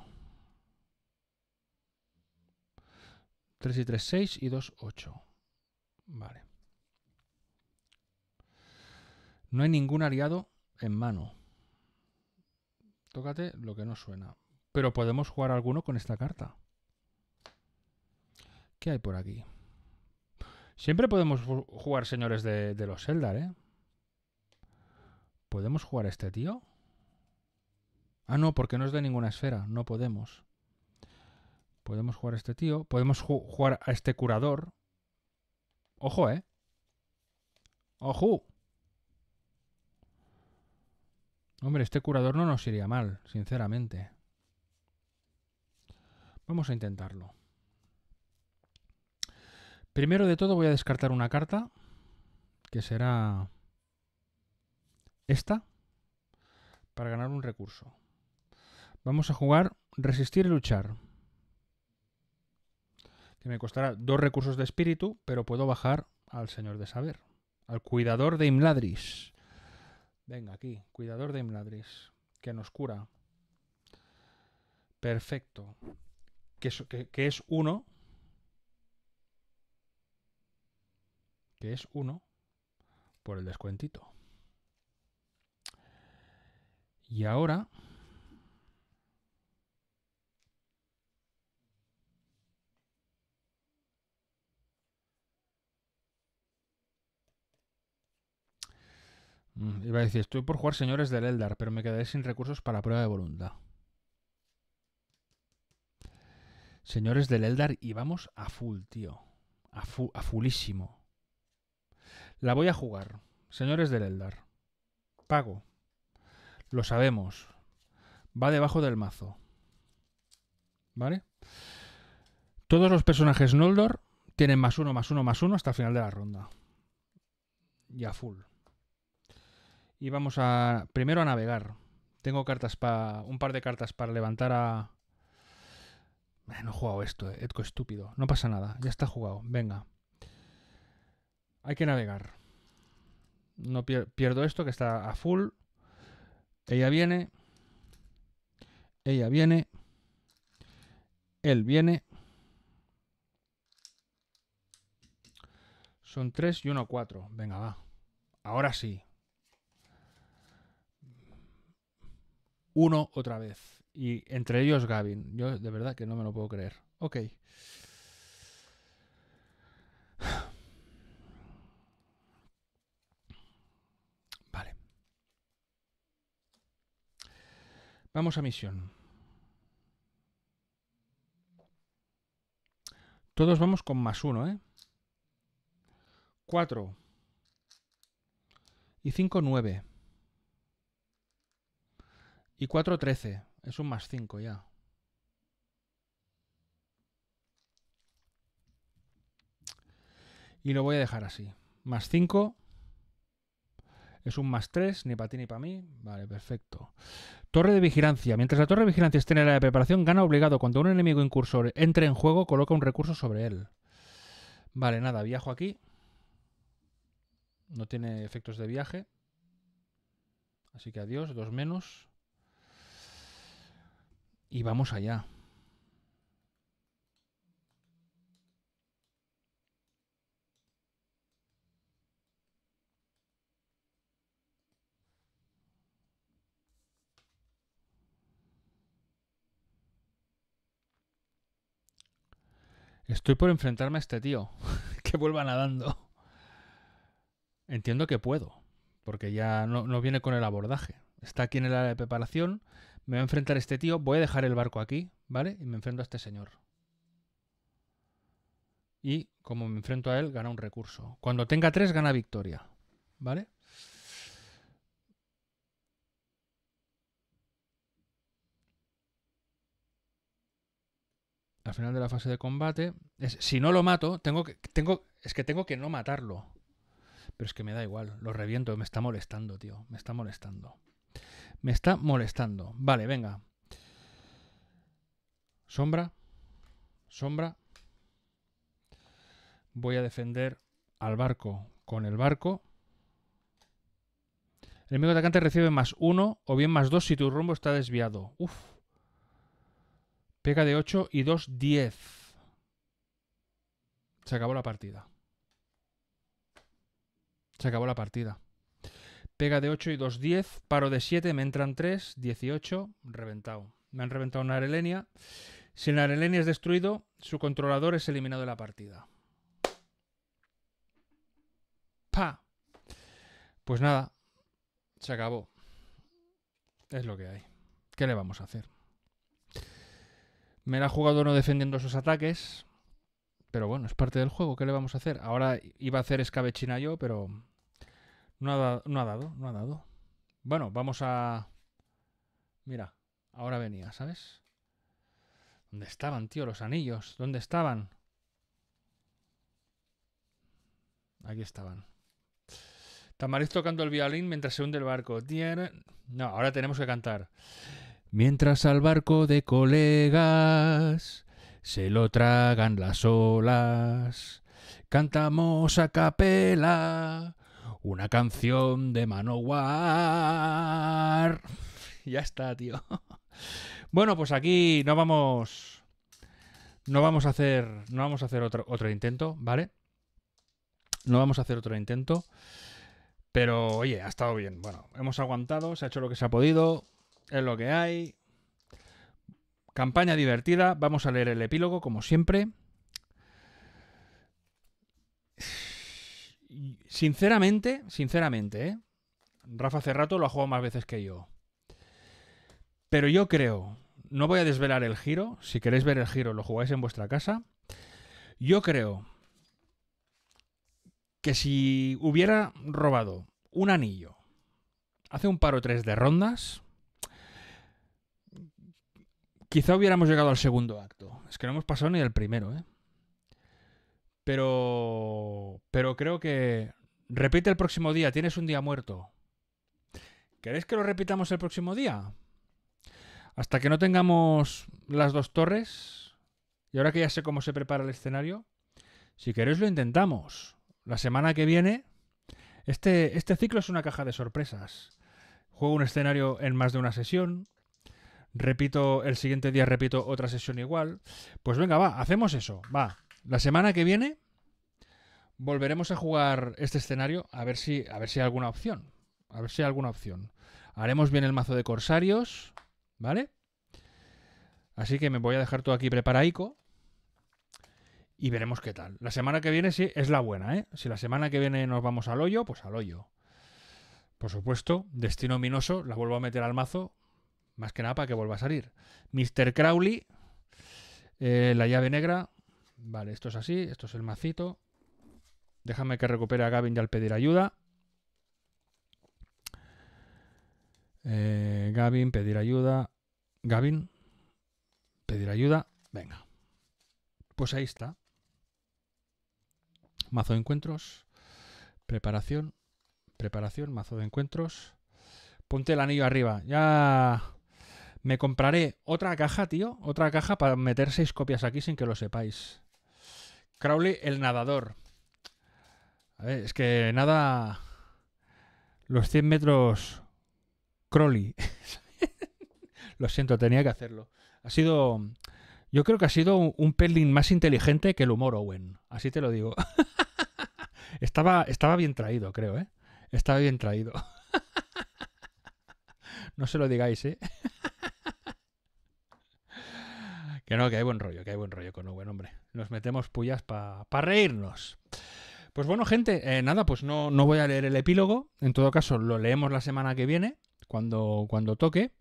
3 y 3, 6 y 2, 8. Vale. No hay ningún aliado en mano. Tócate lo que no suena. Pero podemos jugar alguno con esta carta. ¿Qué hay por aquí? Siempre podemos jugar señores de, los Zeldar, ¿eh? ¿Podemos jugar a este tío? Ah, no, porque no es de ninguna esfera. No podemos. Podemos jugar a este tío. Podemos jugar a este curador. Ojo, ¿eh? Ojo. Hombre, este curador no nos iría mal, sinceramente. Vamos a intentarlo. Primero de todo voy a descartar una carta, que será esta, para ganar un recurso. Vamos a jugar resistir y luchar. Que me costará dos recursos de espíritu, pero puedo bajar al señor de saber, al cuidador de Imladris. Venga, aquí, cuidador de Imladris, que nos cura. Perfecto. que es uno. Que es uno por el descuentito. Y ahora iba a decir, estoy por jugar Señores del Eldar, pero me quedaré sin recursos para prueba de voluntad. Señores del Eldar, y vamos a full, tío. A, a fullísimo. La voy a jugar. Señores del Eldar. Pago. Lo sabemos. Va debajo del mazo. ¿Vale? Todos los personajes Noldor tienen más uno, más uno, más uno hasta el final de la ronda. Y a full. Y vamos a primero a navegar. Tengo cartas para un par de cartas para levantar a eh, no he jugado esto, eh, Edco estúpido. No pasa nada, ya está jugado. Venga. Hay que navegar. No pierdo esto que está a full. Ella viene. Ella viene. Él viene. Son tres y uno cuatro. Venga, va. Ahora sí. uno otra vez. Y entre ellos Gavin. Yo de verdad que no me lo puedo creer. Ok. Vale. Vamos a misión. Todos vamos con más uno, ¿eh? Cuatro. Y cinco, nueve. Y 13. Es un más 5 ya. Y lo voy a dejar así. Más 5. Es un más 3, ni para ti ni para mí. Vale, perfecto. Torre de vigilancia. Mientras la torre de vigilancia esté en la de preparación, gana obligado. Cuando un enemigo incursor entre en juego, coloca un recurso sobre él. Vale, nada, viajo aquí. No tiene efectos de viaje. Así que adiós, dos menos. Y vamos allá. Estoy por enfrentarme a este tío. que vuelva nadando. Entiendo que puedo. Porque ya no, viene con el abordaje. Está aquí en el área de preparación me voy a enfrentar a este tío, voy a dejar el barco aquí, ¿vale? Y me enfrento a este señor. Y como me enfrento a él, gana un recurso. Cuando tenga tres, gana victoria, ¿vale? al final de la fase de combate es si no lo mato, tengo que tengo es que tengo que no matarlo. Pero es que me da igual, lo reviento, me está molestando, tío, me está molestando. Me está molestando. Vale, venga. Sombra. Sombra. Voy a defender al barco con el barco. El enemigo atacante recibe más uno o bien más dos si tu rumbo está desviado. Uf. Pega de 8 y 2, 10. Se acabó la partida. Se acabó la partida. Pega de 8 y 2, 10. Paro de 7, me entran 3, 18. Reventado. Me han reventado una Arelenia. Si la Arelenia es destruido, su controlador es eliminado de la partida. ¡Pa! Pues nada, se acabó. Es lo que hay. ¿Qué le vamos a hacer? Me la ha jugado no defendiendo sus ataques. Pero bueno, es parte del juego. ¿Qué le vamos a hacer? Ahora iba a hacer escabechina yo, pero no ha, dado, no ha dado, Bueno, vamos a... Mira, ahora venía, ¿sabes? ¿Dónde estaban, tío, los anillos? ¿Dónde estaban? Aquí estaban. Tamariz tocando el violín mientras se hunde el barco. No, ahora tenemos que cantar. Mientras al barco de colegas se lo tragan las olas, cantamos a capela una canción de Manowar. ya está, tío. bueno, pues aquí no vamos. No vamos a hacer. No vamos a hacer otro, otro intento, ¿vale? No vamos a hacer otro intento. Pero oye, ha estado bien. Bueno, hemos aguantado, se ha hecho lo que se ha podido. Es lo que hay. Campaña divertida. Vamos a leer el epílogo, como siempre. Sinceramente, sinceramente, ¿eh? Rafa Cerrato lo ha jugado más veces que yo. Pero yo creo, no voy a desvelar el giro, si queréis ver el giro lo jugáis en vuestra casa. Yo creo que si hubiera robado un anillo hace un par o tres de rondas, quizá hubiéramos llegado al segundo acto. Es que no hemos pasado ni al primero, ¿eh? Pero, pero creo que repite el próximo día, tienes un día muerto. ¿Queréis que lo repitamos el próximo día? Hasta que no tengamos las dos torres, y ahora que ya sé cómo se prepara el escenario, si queréis lo intentamos. La semana que viene, este, este ciclo es una caja de sorpresas. Juego un escenario en más de una sesión, repito, el siguiente día repito otra sesión igual. Pues venga, va, hacemos eso, va. La semana que viene volveremos a jugar este escenario a ver si, a ver si hay alguna opción. A ver si hay alguna opción. Haremos bien el mazo de corsarios, ¿vale? Así que me voy a dejar todo aquí preparaico y veremos qué tal. La semana que viene sí es la buena, ¿eh? Si la semana que viene nos vamos al hoyo, pues al hoyo. Por supuesto, Destino Minoso la vuelvo a meter al mazo, más que nada para que vuelva a salir. Mr. Crowley, eh, la llave negra, Vale, esto es así, esto es el macito. Déjame que recupere a Gavin ya al pedir ayuda. Eh, Gavin, pedir ayuda. Gavin, pedir ayuda. Venga. Pues ahí está. Mazo de encuentros. Preparación. Preparación. Mazo de encuentros. Ponte el anillo arriba. Ya. Me compraré otra caja, tío. Otra caja para meter seis copias aquí sin que lo sepáis. Crowley, el nadador. A ver, es que nada. Los 100 metros. Crowley. Lo siento, tenía que hacerlo. Ha sido. Yo creo que ha sido un pelín más inteligente que el humor Owen. Así te lo digo. estaba, estaba bien traído, creo, ¿eh? Estaba bien traído. no se lo digáis, ¿eh? que no, que hay buen rollo, que hay buen rollo con Owen, hombre nos metemos pullas para reírnos. Pues bueno, gente, eh, nada, pues no, no voy a leer el epílogo. En todo caso, lo leemos la semana que viene, cuando, cuando toque.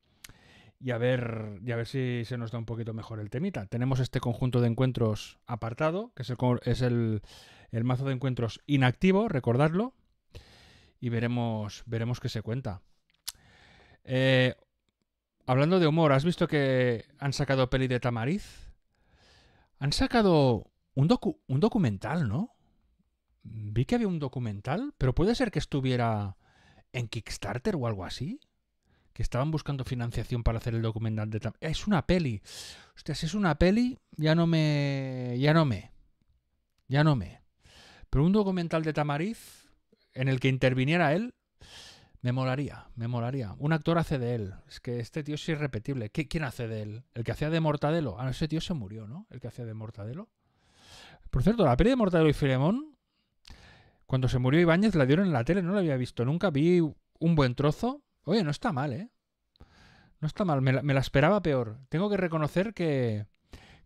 Y a, ver, y ver si se nos da un poquito mejor el temita. Tenemos este conjunto de encuentros apartado, que es el, es el, mazo de encuentros inactivo, recordadlo. Y veremos, veremos qué se cuenta. Eh, hablando de humor, ¿has visto que han sacado peli de Tamariz? Han sacado un, docu un documental, ¿no? Vi que había un documental, pero puede ser que estuviera en Kickstarter o algo así. Que estaban buscando financiación para hacer el documental de... Es una peli. Si es una peli. Ya no me... Ya no me. Ya no me. Pero un documental de Tamariz en el que interviniera él me molaría, me molaría. Un actor hace de él. Es que este tío es irrepetible. ¿Quién hace de él? ¿El que hacía de Mortadelo? Ah, ese tío se murió, ¿no? ¿El que hacía de Mortadelo? Por cierto, la peli de Mortadelo y Filemón, cuando se murió Ibáñez, la dieron en la tele, no la había visto nunca. Vi un buen trozo. Oye, no está mal, ¿eh? No está mal, me la, esperaba peor. Tengo que reconocer que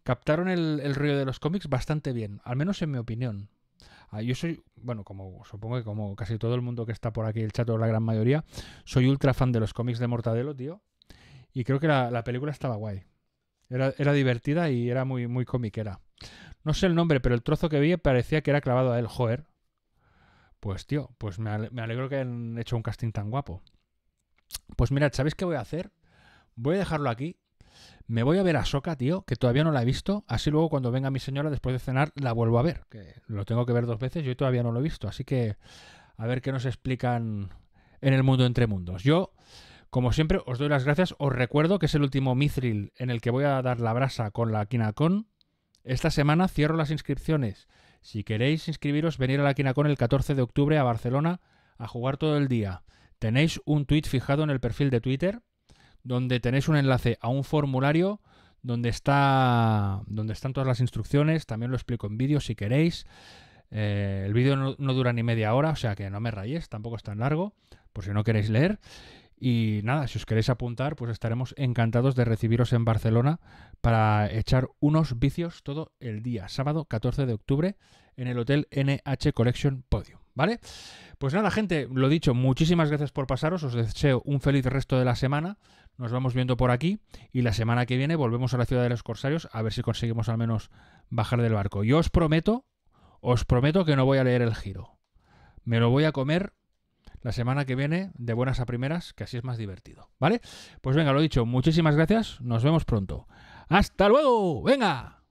captaron el, el, de los cómics bastante bien, al menos en mi opinión. Ah, yo soy, bueno, como supongo que como casi todo el mundo que está por aquí, el chat o la gran mayoría, soy ultra fan de los cómics de Mortadelo, tío. Y creo que la, película estaba guay. Era, divertida y era muy, muy comiquera. No sé el nombre, pero el trozo que vi parecía que era clavado a él, joder. Pues tío, pues me, me alegro que hayan hecho un casting tan guapo. Pues mira, ¿sabéis qué voy a hacer? Voy a dejarlo aquí me voy a ver a Soca, tío, que todavía no la he visto. Así luego cuando venga mi señora después de cenar la vuelvo a ver. Que lo tengo que ver dos veces, yo todavía no lo he visto. Así que a ver qué nos explican en el mundo entre mundos. Yo, como siempre, os doy las gracias. Os recuerdo que es el último Mithril en el que voy a dar la brasa con la Quinacon. Esta semana cierro las inscripciones. Si queréis inscribiros, venir a la Kinacon el 14 de octubre a Barcelona a jugar todo el día. Tenéis un tweet fijado en el perfil de Twitter donde tenéis un enlace a un formulario donde, está, donde están todas las instrucciones. También lo explico en vídeo si queréis. Eh, el vídeo no, no, dura ni media hora, o sea que no me rayéis, tampoco es tan largo, por si no queréis leer. Y nada, si os queréis apuntar, pues estaremos encantados de recibiros en Barcelona para echar unos vicios todo el día, sábado 14 de octubre, en el Hotel NH Collection Podium. ¿Vale? Pues nada, gente, lo dicho, muchísimas gracias por pasaros, os deseo un feliz resto de la semana, nos vamos viendo por aquí y la semana que viene volvemos a la ciudad de los corsarios a ver si conseguimos al menos bajar del barco. Yo os prometo, os prometo que no voy a leer el giro. Me lo voy a comer la semana que viene de buenas a primeras, que así es más divertido, ¿vale? Pues venga, lo dicho, muchísimas gracias, nos vemos pronto. Hasta luego, venga.